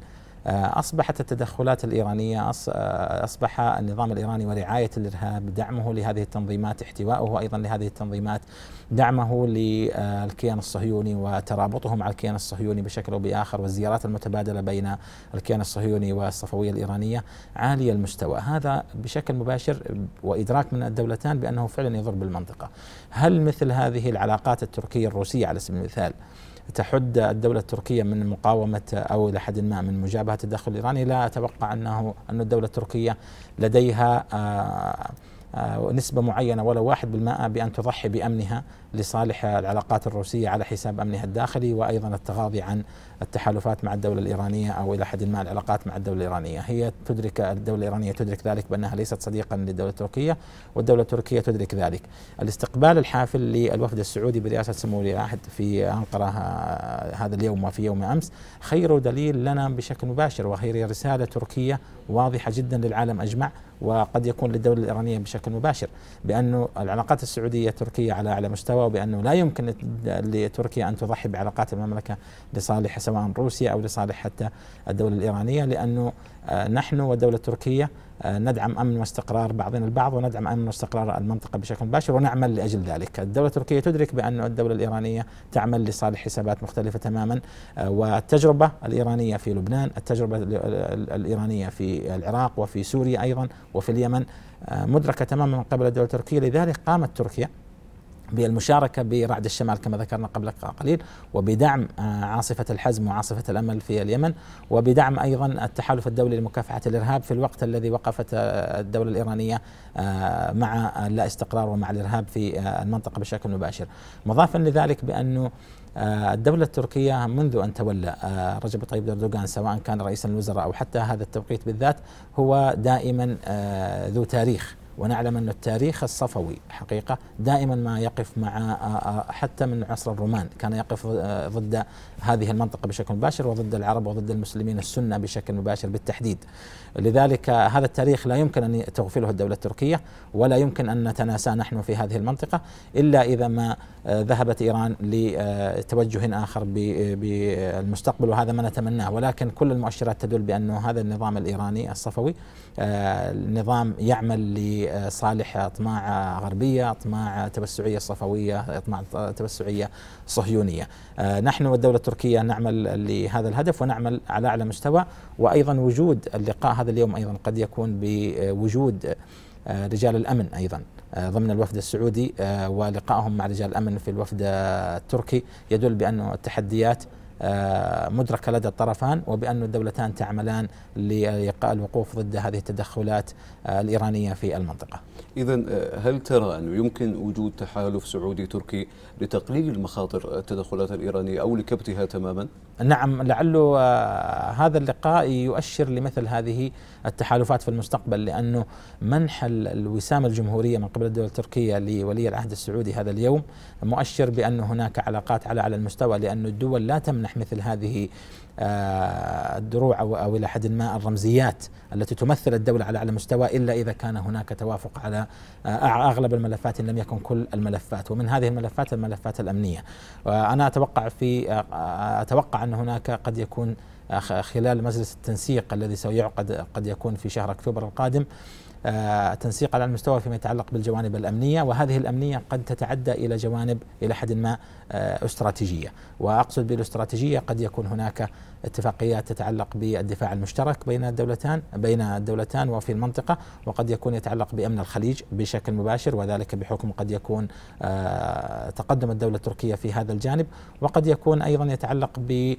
آه، أصبحت التدخلات الإيرانية آه، أصبح النظام الإيراني ورعاية الإرهاب دعمه لهذه التنظيمات احتواؤه أيضا لهذه التنظيمات دعمه للكيان آه، الصهيوني وترابطه مع الكيان الصهيوني بشكل أو بآخر والزيارات المتبادلة بين الكيان الصهيوني والصفوية الإيرانية عالية المستوى هذا بشكل مباشر وإدراك من الدولتان بأنه فعلا يضر بالمنطقة هل مثل هذه العلاقات التركية الروسية على سبيل المثال تحد الدولة التركية من مقاومة أو إلى حد ما من مجابهة التدخل الإيراني لا أتوقع أنه أن الدولة التركية لديها آه، آه، نسبة معينة ولو واحد بالمائة بأن تضحي بأمنها لصالح العلاقات الروسية على حساب أمنها الداخلي وأيضا التغاضي عن التحالفات مع الدولة الإيرانية أو إلى حد ما العلاقات مع الدولة الإيرانية هي تدرك الدولة الإيرانية تدرك ذلك بأنها ليست صديقا للدولة التركية والدولة التركية تدرك ذلك الاستقبال الحافل للوفد السعودي برئاسة سمو ولي العهد في أنقرة آه، هذا اليوم وفي يوم أمس خير دليل لنا بشكل مباشر وهي رسالة تركية واضحة جدا للعالم أجمع وقد يكون للدولة الإيرانية بشكل مباشر بأنه العلاقات السعودية تركيا على أعلى مستوى وبأنه لا يمكن لتركيا أن تضحي بعلاقات المملكة لصالح سواء روسيا أو لصالح حتى الدولة الإيرانية لأنه آه، نحن والدولة التركية آه، ندعم امن واستقرار بعضنا البعض وندعم امن واستقرار المنطقه بشكل مباشر ونعمل لاجل ذلك. الدوله التركيه تدرك بان الدوله الايرانيه تعمل لصالح حسابات مختلفه تماما آه، والتجربه الايرانيه في لبنان، التجربه الايرانيه في العراق وفي سوريا ايضا وفي اليمن آه، مدركه تماما من قبل الدوله التركيه لذلك قامت تركيا بالمشاركة برعد الشمال كما ذكرنا قبل قليل وبدعم آه، عاصفة الحزم وعاصفة الأمل في اليمن وبدعم أيضا التحالف الدولي لمكافحة الإرهاب في الوقت الذي وقفت آه، الدولة الإيرانية آه، مع اللا استقرار ومع الإرهاب في المنطقة بشكل مباشر مضافا لذلك بأنه الدولة التركية منذ أن تولى رجب طيب أردوغان سواء كان رئيسا الوزراء أو حتى هذا التوقيت بالذات هو دائما ذو تاريخ ونعلم أن التاريخ الصفوي حقيقة دائما ما يقف مع آه، آه، حتى من عصر الرومان كان يقف آه، ضد هذه المنطقة بشكل مباشر وضد العرب وضد المسلمين السنة بشكل مباشر بالتحديد لذلك هذا التاريخ لا يمكن أن تغفله الدولة التركية ولا يمكن أن نتناسى نحن في هذه المنطقة إلا إذا ما آه، ذهبت إيران لتوجه آخر بالمستقبل وهذا ما نتمناه ولكن كل المؤشرات تدل بأن هذا النظام الإيراني الصفوي آه، نظام يعمل لصالح أطماع غربية أطماع توسعية صفوية أطماع توسعية صهيونية آه، نحن والدولة تركيا نعمل لهذا الهدف ونعمل على أعلى مستوى وأيضا وجود اللقاء هذا اليوم أيضا قد يكون بوجود آه، رجال الأمن أيضا آه، ضمن الوفد السعودي آه، ولقائهم مع رجال الأمن في الوفد التركي يدل بأن التحديات مدركة لدى الطرفان وبأن الدولتان تعملان لإيقاء الوقوف ضد هذه التدخلات الإيرانية في المنطقة إذا آه، هل ترى أنه يمكن وجود تحالف سعودي تركي لتقليل مخاطر التدخلات الإيرانية أو لكبتها تماما؟ نعم لعله آه، هذا اللقاء يؤشر لمثل هذه التحالفات في المستقبل لأنه منح الوسام الجمهورية من قبل الدولة التركية لولي العهد السعودي هذا اليوم مؤشر بأن هناك علاقات على على المستوى لأن الدول لا تمنح مثل هذه آه، الدروع أو, إلى حد ما الرمزيات التي تمثل الدولة على أعلى مستوى إلا إذا كان هناك توافق على آه، أغلب الملفات إن لم يكن كل الملفات ومن هذه الملفات الملفات الأمنية آه، أنا أتوقع في أتوقع أن هناك قد يكون خلال مجلس التنسيق الذي سيعقد قد يكون في شهر أكتوبر القادم آه، تنسيق على المستوى فيما يتعلق بالجوانب الامنيه وهذه الامنيه قد تتعدى الى جوانب الى حد ما آه، استراتيجيه واقصد بالاستراتيجيه قد يكون هناك اتفاقيات تتعلق بالدفاع المشترك بين الدولتان بين الدولتان وفي المنطقه وقد يكون يتعلق بامن الخليج بشكل مباشر وذلك بحكم قد يكون آه، تقدم الدوله التركيه في هذا الجانب وقد يكون ايضا يتعلق ب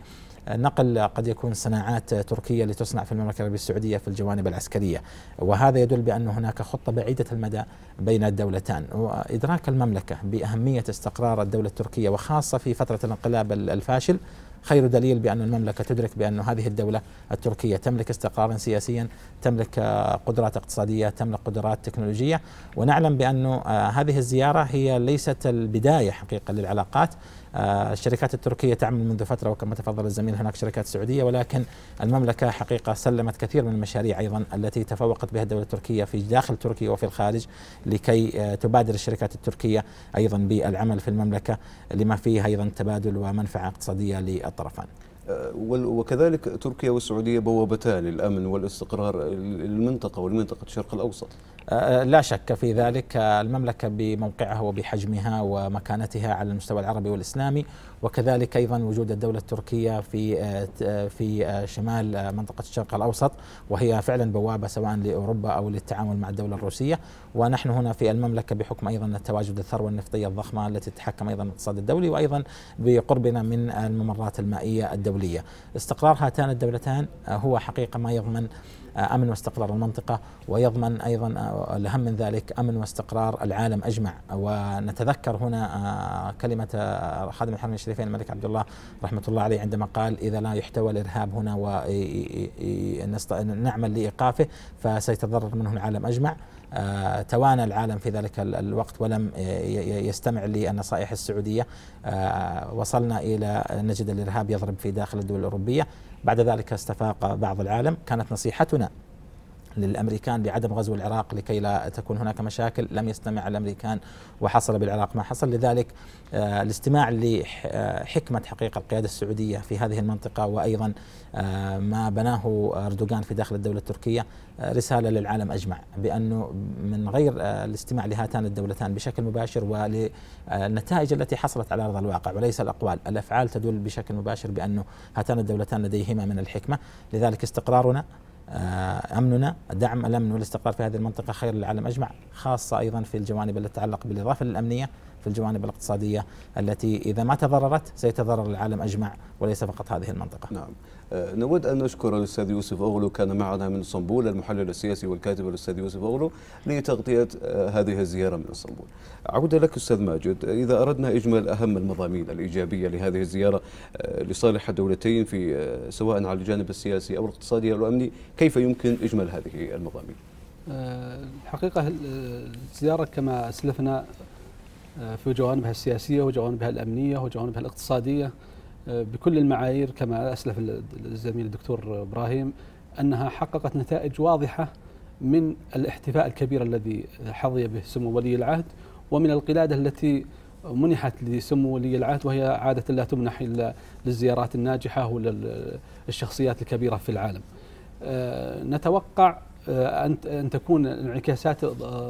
نقل قد يكون صناعات تركية لتصنع في المملكة العربية السعودية في الجوانب العسكرية وهذا يدل بأن هناك خطة بعيدة المدى بين الدولتان وإدراك المملكة بأهمية استقرار الدولة التركية وخاصة في فترة الانقلاب الفاشل خير دليل بأن المملكة تدرك بأن هذه الدولة التركية تملك استقرارا سياسيا تملك قدرات اقتصادية تملك قدرات تكنولوجية ونعلم بأن آه، هذه الزيارة هي ليست البداية حقيقة للعلاقات آه، الشركات التركية تعمل منذ فترة وكما تفضل الزميل هناك شركات سعودية ولكن المملكة حقيقة سلمت كثير من المشاريع أيضا التي تفوقت بها الدولة التركية في داخل تركيا وفي الخارج لكي آه، تبادر الشركات التركية أيضا بالعمل في المملكة لما فيه أيضا تبادل ومنفعة اقتصادية للطرفين آه، وكذلك تركيا والسعودية بوابتا للأمن والاستقرار للمنطقة والمنطقة الشرق الأوسط آه، آه، لا شك في ذلك المملكة بموقعها وبحجمها ومكانتها على المستوى العربي والإسلامي وكذلك ايضا وجود الدوله التركيه في آه، آه، في آه، شمال منطقه الشرق الاوسط وهي فعلا بوابه سواء لاوروبا او للتعامل مع الدوله الروسيه ونحن هنا في المملكه بحكم ايضا التواجد الثروه النفطيه الضخمه التي تتحكم ايضا الاقتصاد الدولي وايضا بقربنا من الممرات المائيه الدوليه استقرار هاتان الدولتان هو حقيقه ما يضمن امن واستقرار المنطقه ويضمن ايضا آه، الاهم من ذلك امن واستقرار العالم اجمع ونتذكر هنا آه، كلمه آه، خادم الحرمين الشريفين الملك عبد الله رحمه الله عليه عندما قال اذا لا يحتوى الارهاب هنا ونعمل لايقافه فسيتضرر منه العالم اجمع توانى العالم في ذلك الوقت ولم يستمع للنصائح السعوديه وصلنا الى نجد الارهاب يضرب في داخل الدول الاوروبيه بعد ذلك استفاق بعض العالم كانت نصيحتنا للامريكان بعدم غزو العراق لكي لا تكون هناك مشاكل لم يستمع الامريكان وحصل بالعراق ما حصل لذلك آه، الاستماع لحكمه حقيقه القياده السعوديه في هذه المنطقه وايضا آه، ما بناه اردوغان في داخل الدوله التركيه آه، رساله للعالم اجمع بانه من غير الاستماع لهاتان الدولتان بشكل مباشر وللنتائج التي حصلت على ارض الواقع وليس الاقوال، الافعال تدل بشكل مباشر بانه هاتان الدولتان لديهما من الحكمه، لذلك استقرارنا آه، امننا دعم الامن والاستقرار في هذه المنطقه خير للعالم اجمع خاصه ايضا في الجوانب التي تتعلق بالاضافه الامنيه في الجوانب الاقتصاديه التي اذا ما تضررت سيتضرر العالم اجمع وليس فقط هذه المنطقه. نعم. آه، نود أن نشكر الأستاذ يوسف أغلو كان معنا من اسطنبول المحلل السياسي والكاتب الأستاذ يوسف أغلو لتغطية آه، هذه الزيارة من اسطنبول عودة لك أستاذ ماجد إذا أردنا إجمال أهم المضامين الإيجابية لهذه الزيارة آه، لصالح الدولتين في سواء على الجانب السياسي أو الاقتصادي أو الأمني كيف يمكن إجمال هذه المضامين؟ الحقيقة الزيارة كما أسلفنا في جوانبها السياسية وجوانبها الأمنية وجوانبها الاقتصادية آه، بكل المعايير كما اسلف الزميل الدكتور ابراهيم انها حققت نتائج واضحه من الاحتفاء الكبير الذي حظي به سمو ولي العهد ومن القلاده التي منحت لسمو ولي العهد وهي عاده لا تمنح الا للزيارات الناجحه وللشخصيات الكبيره في العالم. آه، نتوقع آه، ان تكون انعكاسات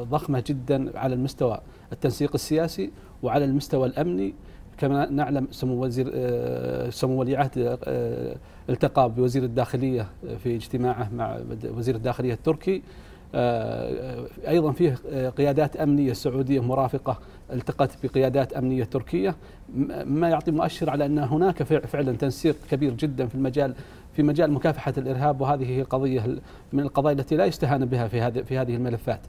ضخمه جدا على المستوى التنسيق السياسي وعلى المستوى الامني كما نعلم سمو وزير آه، سمو ولي عهد آه، التقى بوزير الداخليه آه، في اجتماعه مع وزير الداخليه التركي ايضا فيه قيادات امنيه سعوديه مرافقه التقت بقيادات امنيه تركيه ما يعطي مؤشر على ان هناك فعلا تنسيق كبير جدا في المجال في مجال مكافحه الارهاب وهذه هي قضيه من القضايا التي لا يستهان بها في هذه في هذه الملفات.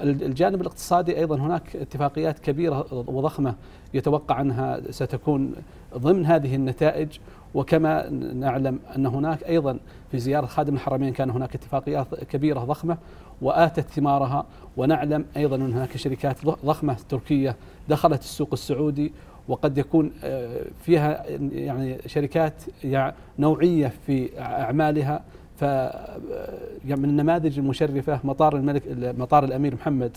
الجانب الاقتصادي ايضا هناك اتفاقيات كبيره وضخمه يتوقع انها ستكون ضمن هذه النتائج وكما نعلم ان هناك ايضا في زياره خادم الحرمين كان هناك اتفاقيات كبيره ضخمه واتت ثمارها ونعلم ايضا ان هناك شركات ضخمه تركيه دخلت السوق السعودي وقد يكون آه، فيها يعني شركات نوعيه في اعمالها ف يعني من النماذج المشرفه مطار الملك مطار الامير محمد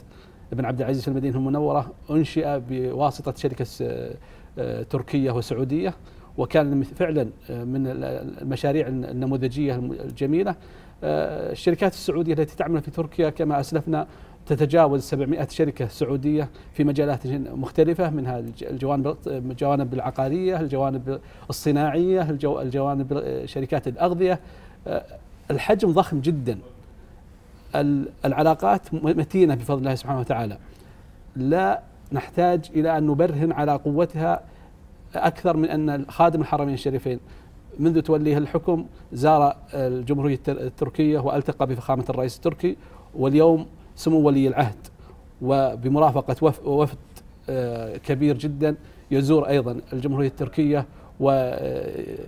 بن عبد العزيز في المدينه المنوره انشئ بواسطه شركه آه، آه، تركيه وسعوديه وكان فعلا آه، من المشاريع النموذجيه الجميله الشركات السعوديه التي تعمل في تركيا كما اسلفنا تتجاوز 700 شركه سعوديه في مجالات مختلفه منها الجوانب الجوانب العقاريه، الجوانب الصناعيه، الجوانب شركات الاغذيه الحجم ضخم جدا العلاقات متينه بفضل الله سبحانه وتعالى لا نحتاج الى ان نبرهن على قوتها اكثر من ان خادم الحرمين الشريفين منذ توليه الحكم زار الجمهوريه التركيه والتقى بفخامه الرئيس التركي واليوم سمو ولي العهد وبمرافقه وفد آه، كبير جدا يزور ايضا الجمهوريه التركيه و آه،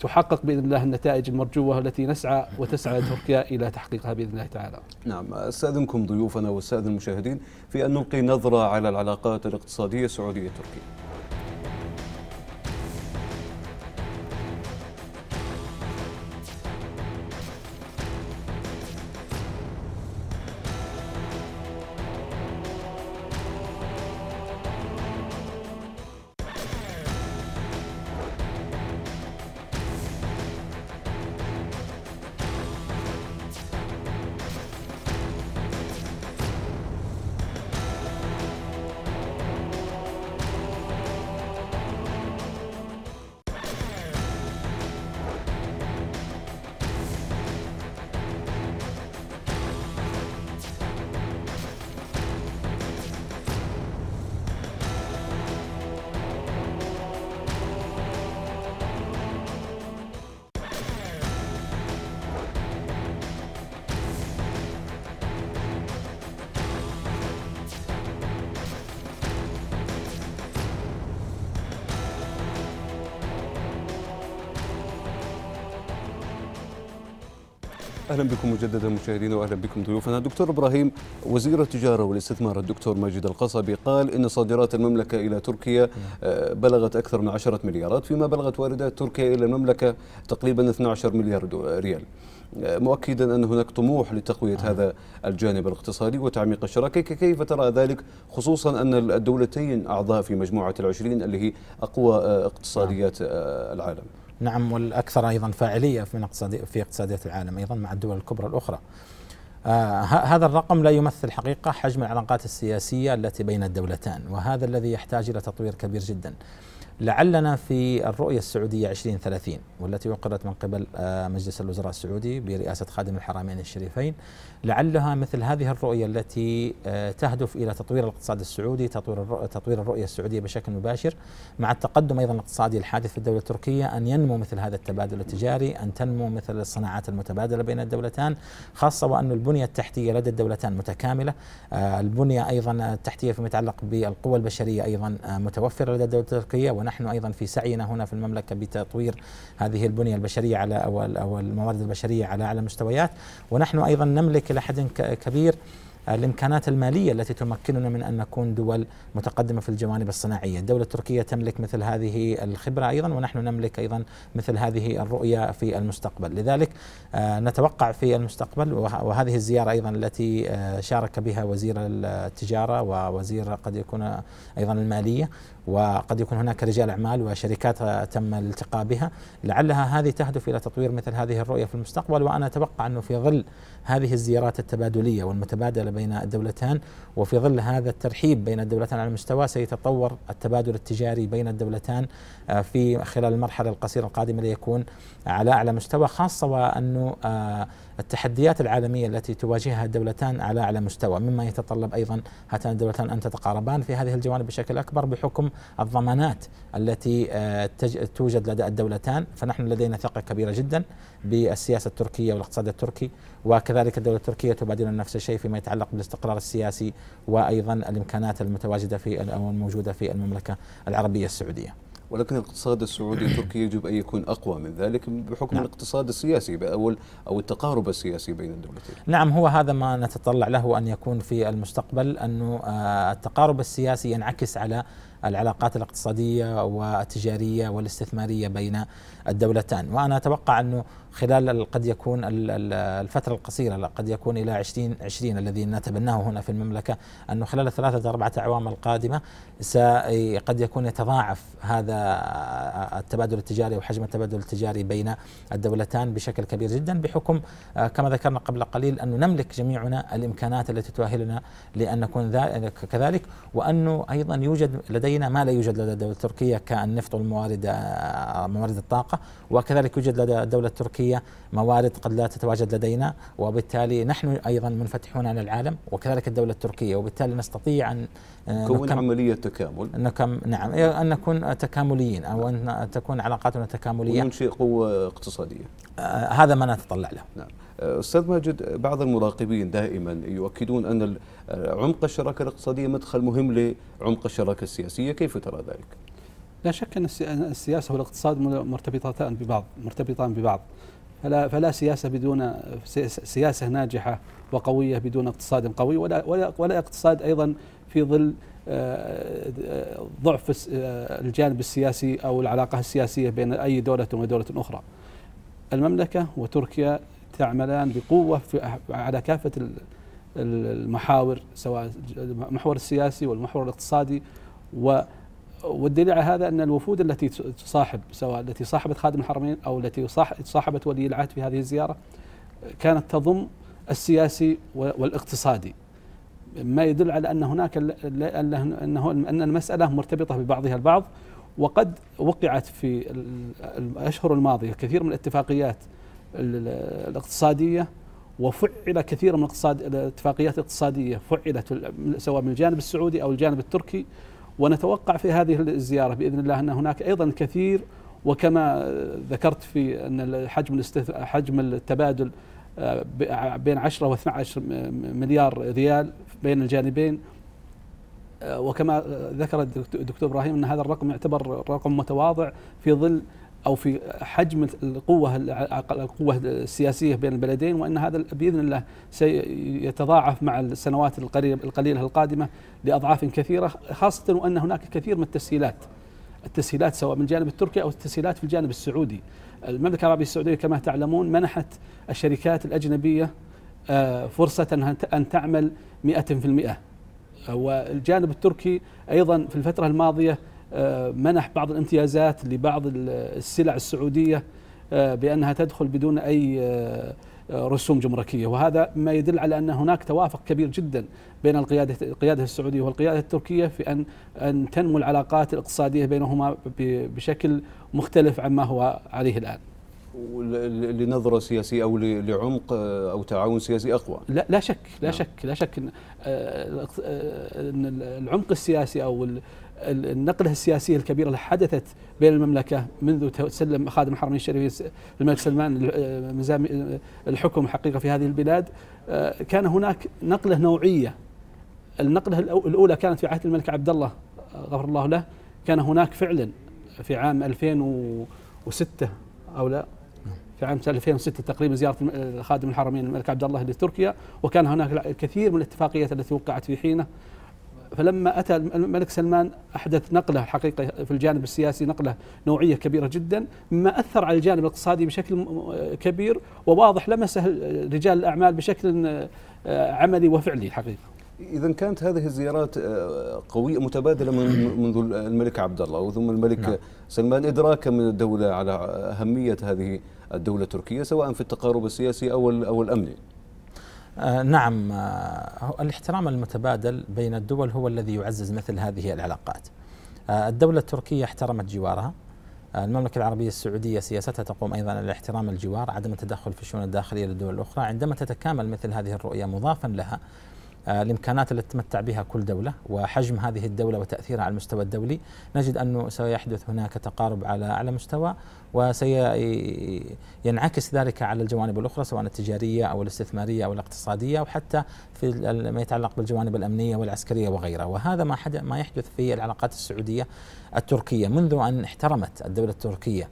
تحقق باذن الله النتائج المرجوه التي نسعى وتسعى تركيا الى تحقيقها باذن الله تعالى. نعم، استاذنكم ضيوفنا واستاذن المشاهدين في ان نلقي نظره على العلاقات الاقتصاديه السعوديه تركيا. اهلا بكم مجددا مشاهدينا واهلا بكم ضيوفنا دكتور ابراهيم وزير التجاره والاستثمار الدكتور ماجد القصبي قال ان صادرات المملكه الى تركيا آه، بلغت اكثر من 10 مليارات فيما بلغت واردات تركيا الى المملكه تقريبا 12 مليار ريال آه، مؤكدا ان هناك طموح لتقويه هذا الجانب الاقتصادي وتعميق الشراكه كيف ترى ذلك خصوصا ان الدولتين اعضاء في مجموعه العشرين اللي هي اقوى آه، اقتصاديات العالم نعم والأكثر أيضا فاعلية في اقتصادي في اقتصاديات العالم أيضا مع الدول الكبرى الأخرى آه هذا الرقم لا يمثل حقيقة حجم العلاقات السياسية التي بين الدولتان وهذا الذي يحتاج إلى تطوير كبير جدا لعلنا في الرؤية السعودية 2030 والتي أقرت من قبل آه مجلس الوزراء السعودي برئاسة خادم الحرمين الشريفين لعلها مثل هذه الرؤيه التي آه، تهدف الى تطوير الاقتصاد السعودي، تطوير تطوير الرؤيه السعوديه بشكل مباشر مع التقدم ايضا الاقتصادي الحادث في الدوله التركيه ان ينمو مثل هذا التبادل التجاري، ان تنمو مثل الصناعات المتبادله بين الدولتان، خاصه وان البنيه التحتيه لدى الدولتان متكامله، آه، البنيه ايضا التحتيه فيما يتعلق بالقوى البشريه ايضا آه، متوفره لدى الدوله التركيه ونحن ايضا في سعينا هنا في المملكه بتطوير هذه البنيه البشريه على او الموارد البشريه على اعلى مستويات، ونحن ايضا نملك إلى حد كبير آه، الامكانات الماليه التي تمكننا من ان نكون دول متقدمه في الجوانب الصناعيه، الدوله التركيه تملك مثل هذه الخبره ايضا ونحن نملك ايضا مثل هذه الرؤيه في المستقبل، لذلك آه، نتوقع في المستقبل وهذه الزياره ايضا التي آه، شارك بها وزير التجاره ووزير قد يكون ايضا الماليه وقد يكون هناك رجال اعمال وشركات تم الالتقاء بها لعلها هذه تهدف الى تطوير مثل هذه الرؤيه في المستقبل وانا اتوقع انه في ظل هذه الزيارات التبادليه والمتبادله بين الدولتان وفي ظل هذا الترحيب بين الدولتان على المستوى سيتطور التبادل التجاري بين الدولتان آه، في خلال المرحله القصيره القادمه ليكون على اعلى مستوى خاصه وانه آه، التحديات العالمية التي تواجهها الدولتان على أعلى مستوى مما يتطلب أيضا هاتان الدولتان أن تتقاربان في هذه الجوانب بشكل أكبر بحكم الضمانات التي آه، توجد لدى الدولتان فنحن لدينا ثقة كبيرة جدا بالسياسة التركية والاقتصاد التركي وكذلك الدولة التركية تبادل نفس الشيء فيما يتعلق بالاستقرار السياسي وأيضا الإمكانات المتواجدة في أو الموجودة في المملكة العربية السعودية ولكن الاقتصاد السعودي التركي يجب ان يكون اقوى من ذلك بحكم نعم. الاقتصاد السياسي او او التقارب السياسي بين الدولتين. نعم هو هذا ما نتطلع له ان يكون في المستقبل انه آه، التقارب السياسي ينعكس على العلاقات الاقتصاديه والتجاريه والاستثماريه بين الدولتان وانا اتوقع انه خلال قد يكون الفترة القصيرة قد يكون إلى 20 20 الذي نتبناه هنا في المملكة أنه خلال ثلاثة أربعة أعوام القادمة قد يكون يتضاعف هذا التبادل التجاري وحجم التبادل التجاري بين الدولتان بشكل كبير جدا بحكم آه، كما ذكرنا قبل قليل أنه نملك جميعنا الإمكانات التي تؤهلنا لأن نكون كذلك وأنه أيضا يوجد لدينا ما لا يوجد لدى الدولة التركية كالنفط والموارد آه، موارد الطاقة وكذلك يوجد لدى الدولة التركية الامريكيه موارد قد لا تتواجد لدينا وبالتالي نحن ايضا منفتحون على العالم وكذلك الدوله التركيه وبالتالي نستطيع ان آه، نكون عمليه تكامل نكم نعم إيه، ان نكون تكامليين او ان تكون علاقاتنا تكامليه وننشئ قوه اقتصاديه آه، هذا ما نتطلع له نعم آه، استاذ ماجد بعض المراقبين دائما يؤكدون ان عمق الشراكه الاقتصاديه مدخل مهم لعمق الشراكه السياسيه كيف ترى ذلك لا شك ان السياسه والاقتصاد مرتبطتان ببعض مرتبطان ببعض فلا فلا سياسه بدون سياسه ناجحه وقويه بدون اقتصاد قوي ولا ولا, ولا اقتصاد ايضا في ظل آه، ضعف آه، الجانب السياسي او العلاقه السياسيه بين اي دوله ودوله اخرى. المملكه وتركيا تعملان بقوه في على كافه المحاور سواء المحور السياسي والمحور الاقتصادي و والدليل على هذا ان الوفود التي تصاحب سواء التي صاحبت خادم الحرمين او التي صاحبت ولي العهد في هذه الزياره كانت تضم السياسي والاقتصادي ما يدل على ان هناك انه ان المساله مرتبطه ببعضها البعض وقد وقعت في الاشهر الماضيه كثير من الاتفاقيات الاقتصاديه وفعل كثير من الاقتصاد الاتفاقيات الاقتصاديه فعلت سواء من الجانب السعودي او الجانب التركي ونتوقع في هذه الزيارة بإذن الله أن هناك أيضا الكثير وكما ذكرت في أن حجم حجم التبادل آه، بين 10 و 12 مليار ريال بين الجانبين آه، وكما ذكر الدكتور ابراهيم ان هذا الرقم يعتبر رقم متواضع في ظل او في حجم القوه القوه السياسيه بين البلدين وان هذا باذن الله سيتضاعف مع السنوات القليله القادمه لاضعاف كثيره خاصه وان هناك كثير من التسهيلات التسهيلات سواء من الجانب التركي او التسهيلات في الجانب السعودي المملكه العربيه السعوديه كما تعلمون منحت الشركات الاجنبيه آه، فرصه ان تعمل 100% والجانب التركي ايضا في الفتره الماضيه آه، منح بعض الامتيازات لبعض السلع السعوديه آه، بانها تدخل بدون اي آه، رسوم جمركيه وهذا ما يدل على ان هناك توافق كبير جدا بين القياده القياده السعوديه والقياده التركيه في ان ان تنمو العلاقات الاقتصاديه بينهما بشكل مختلف عما هو عليه الان. لنظره سياسيه او لعمق او تعاون سياسي اقوى لا لا شك لا لا. نعم. شك لا شك ان العمق السياسي او النقله السياسيه الكبيره اللي حدثت بين المملكه منذ تسلم خادم الحرمين الشريفين الملك سلمان آه، آه، الحكم حقيقه في هذه البلاد آه، كان هناك نقله نوعيه النقله الاولى كانت في عهد الملك عبد الله غفر الله له كان هناك فعلا في عام 2006 او لا في عام 2006 تقريبا زياره خادم الحرمين الملك عبد الله لتركيا وكان هناك الكثير من الاتفاقيات التي وقعت في حينه فلما أتى الملك سلمان أحدث نقلة حقيقة في الجانب السياسي نقلة نوعية كبيرة جدا مما أثر على الجانب الاقتصادي بشكل كبير وواضح لمسه رجال الأعمال بشكل آه، عملي وفعلي حقيقة إذا كانت هذه الزيارات آه، قوية متبادلة منذ الملك عبد الله وثم الملك نعم. سلمان إدراكا من الدولة على أهمية هذه الدولة التركية سواء في التقارب السياسي أو أو الأمني آه، نعم آه، الاحترام المتبادل بين الدول هو الذي يعزز مثل هذه العلاقات آه، الدولة التركية احترمت جوارها المملكة العربية السعودية سياستها تقوم أيضا على احترام الجوار عدم التدخل في الشؤون الداخلية للدول الأخرى عندما تتكامل مثل هذه الرؤية مضافا لها آه، الامكانات التي تتمتع بها كل دوله وحجم هذه الدوله وتاثيرها على المستوى الدولي نجد انه سيحدث هناك تقارب على اعلى مستوى وسينعكس ذلك على الجوانب الاخرى سواء التجاريه او الاستثماريه او الاقتصاديه وحتى في ما يتعلق بالجوانب الامنيه والعسكريه وغيرها وهذا ما ما يحدث في العلاقات السعوديه التركيه منذ ان احترمت الدوله التركيه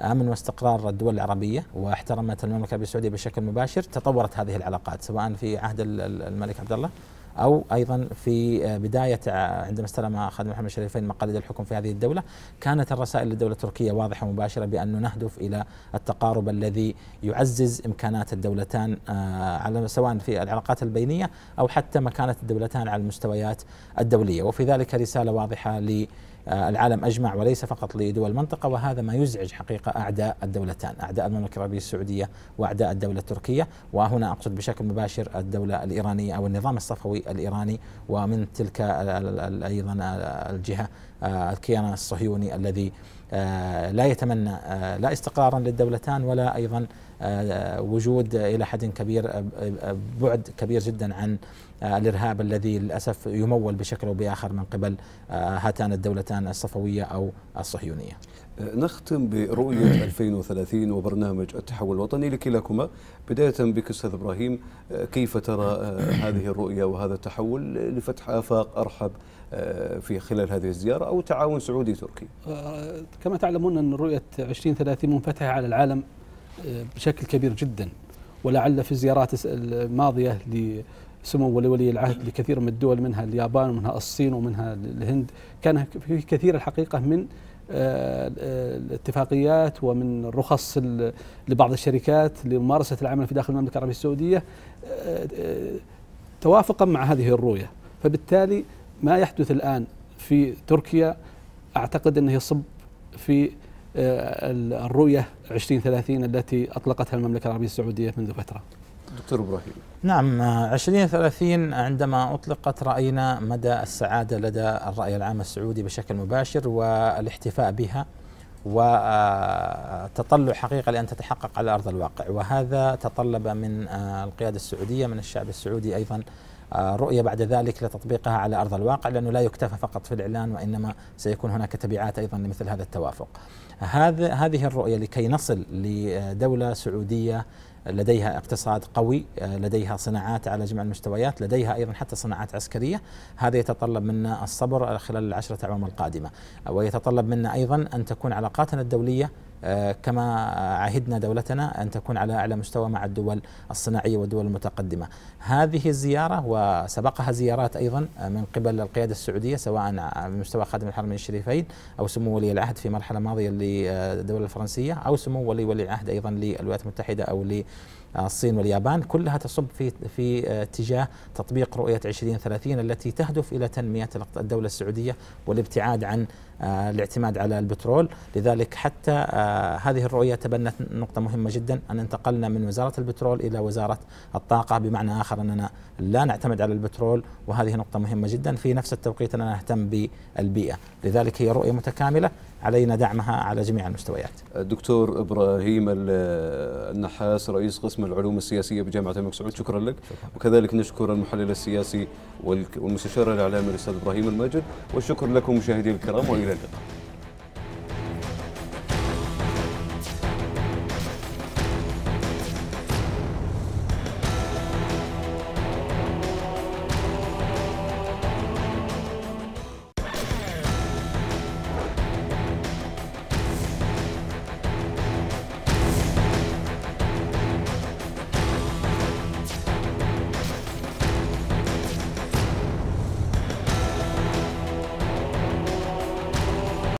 امن واستقرار الدول العربيه واحترمت المملكه العربيه السعوديه بشكل مباشر تطورت هذه العلاقات سواء في عهد الملك عبد الله او ايضا في آه، بدايه آه، عندما استلم خادم محمد الشريفين مقاليد الحكم في هذه الدوله كانت الرسائل للدوله التركيه واضحه ومباشره بانه نهدف الى التقارب الذي يعزز امكانات الدولتان آه، على سواء في العلاقات البينيه او حتى مكانه الدولتان على المستويات الدوليه وفي ذلك رساله واضحه ل آه، العالم أجمع وليس فقط لدول المنطقة وهذا ما يزعج حقيقة أعداء الدولتان أعداء المملكة العربية السعودية وأعداء الدولة التركية وهنا أقصد بشكل مباشر الدولة الإيرانية أو النظام الصفوي الإيراني ومن تلك أيضا الجهة آه، الكيان الصهيوني الذي آه، لا يتمنى لا استقرارا للدولتان ولا أيضا وجود الى حد كبير بعد كبير جدا عن الارهاب الذي للاسف يمول بشكل او باخر من قبل هاتان الدولتان الصفويه او الصهيونيه. نختم برؤية 2030 وبرنامج التحول الوطني لكلاكما بداية بك أستاذ إبراهيم كيف ترى هذه الرؤية وهذا التحول لفتح آفاق أرحب آه، في خلال هذه الزيارة أو تعاون سعودي تركي آه، كما تعلمون أن رؤية 2030 منفتحة على العالم بشكل كبير جدا ولعل في الزيارات الماضية لسمو ولي العهد لكثير من الدول منها اليابان ومنها الصين ومنها الهند كان في كثير الحقيقة من آه، آه، الاتفاقيات ومن رخص لبعض الشركات لممارسة العمل في داخل المملكة العربية السعودية آه، توافقا مع هذه الرؤية فبالتالي ما يحدث الآن في تركيا أعتقد أنه يصب في آه، الرؤية 2030 التي أطلقتها المملكة العربية السعودية منذ فترة دكتور إبراهيم نعم 2030 عندما أطلقت رأينا مدى السعادة لدى الرأي العام السعودي بشكل مباشر والاحتفاء بها وتطلع حقيقة لأن تتحقق على أرض الواقع وهذا تطلب من آه، القيادة السعودية من الشعب السعودي أيضا آه، رؤية بعد ذلك لتطبيقها على أرض الواقع لأنه لا يكتفى فقط في الإعلان وإنما سيكون هناك تبعات أيضا لمثل هذا التوافق هذا هذه الرؤيه لكي نصل لدوله سعوديه لديها اقتصاد قوي آه، لديها صناعات على جميع المستويات لديها أيضا حتى صناعات عسكرية هذا يتطلب منا الصبر خلال العشرة أعوام القادمة ويتطلب منا أيضا أن تكون علاقاتنا الدولية آه، كما عهدنا دولتنا أن تكون على أعلى مستوى مع الدول الصناعية والدول المتقدمة هذه الزيارة وسبقها زيارات أيضا آه، من قبل القيادة السعودية سواء على مستوى خادم الحرمين الشريفين أو سمو ولي العهد في مرحلة ماضية للدولة آه، الفرنسية أو سمو ولي ولي العهد أيضا للولايات المتحدة أو ل الصين واليابان كلها تصب في في اتجاه تطبيق رؤية 2030 التي تهدف إلى تنمية الدولة السعودية والابتعاد عن آه، الاعتماد على البترول لذلك حتى آه، هذه الرؤية تبنت نقطة مهمة جدا أن انتقلنا من وزارة البترول إلى وزارة الطاقة بمعنى آخر أننا لا نعتمد على البترول وهذه نقطة مهمة جدا في نفس التوقيت أننا نهتم بالبيئة لذلك هي رؤية متكاملة علينا دعمها على جميع المستويات دكتور إبراهيم آه، النحاس رئيس قسم العلوم السياسية بجامعة الملك سعود شكرا لك شكرا. وكذلك نشكر المحلل السياسي والمستشار الإعلامي الأستاذ إبراهيم الماجد والشكر لكم مشاهدي الكرام وإلى れると。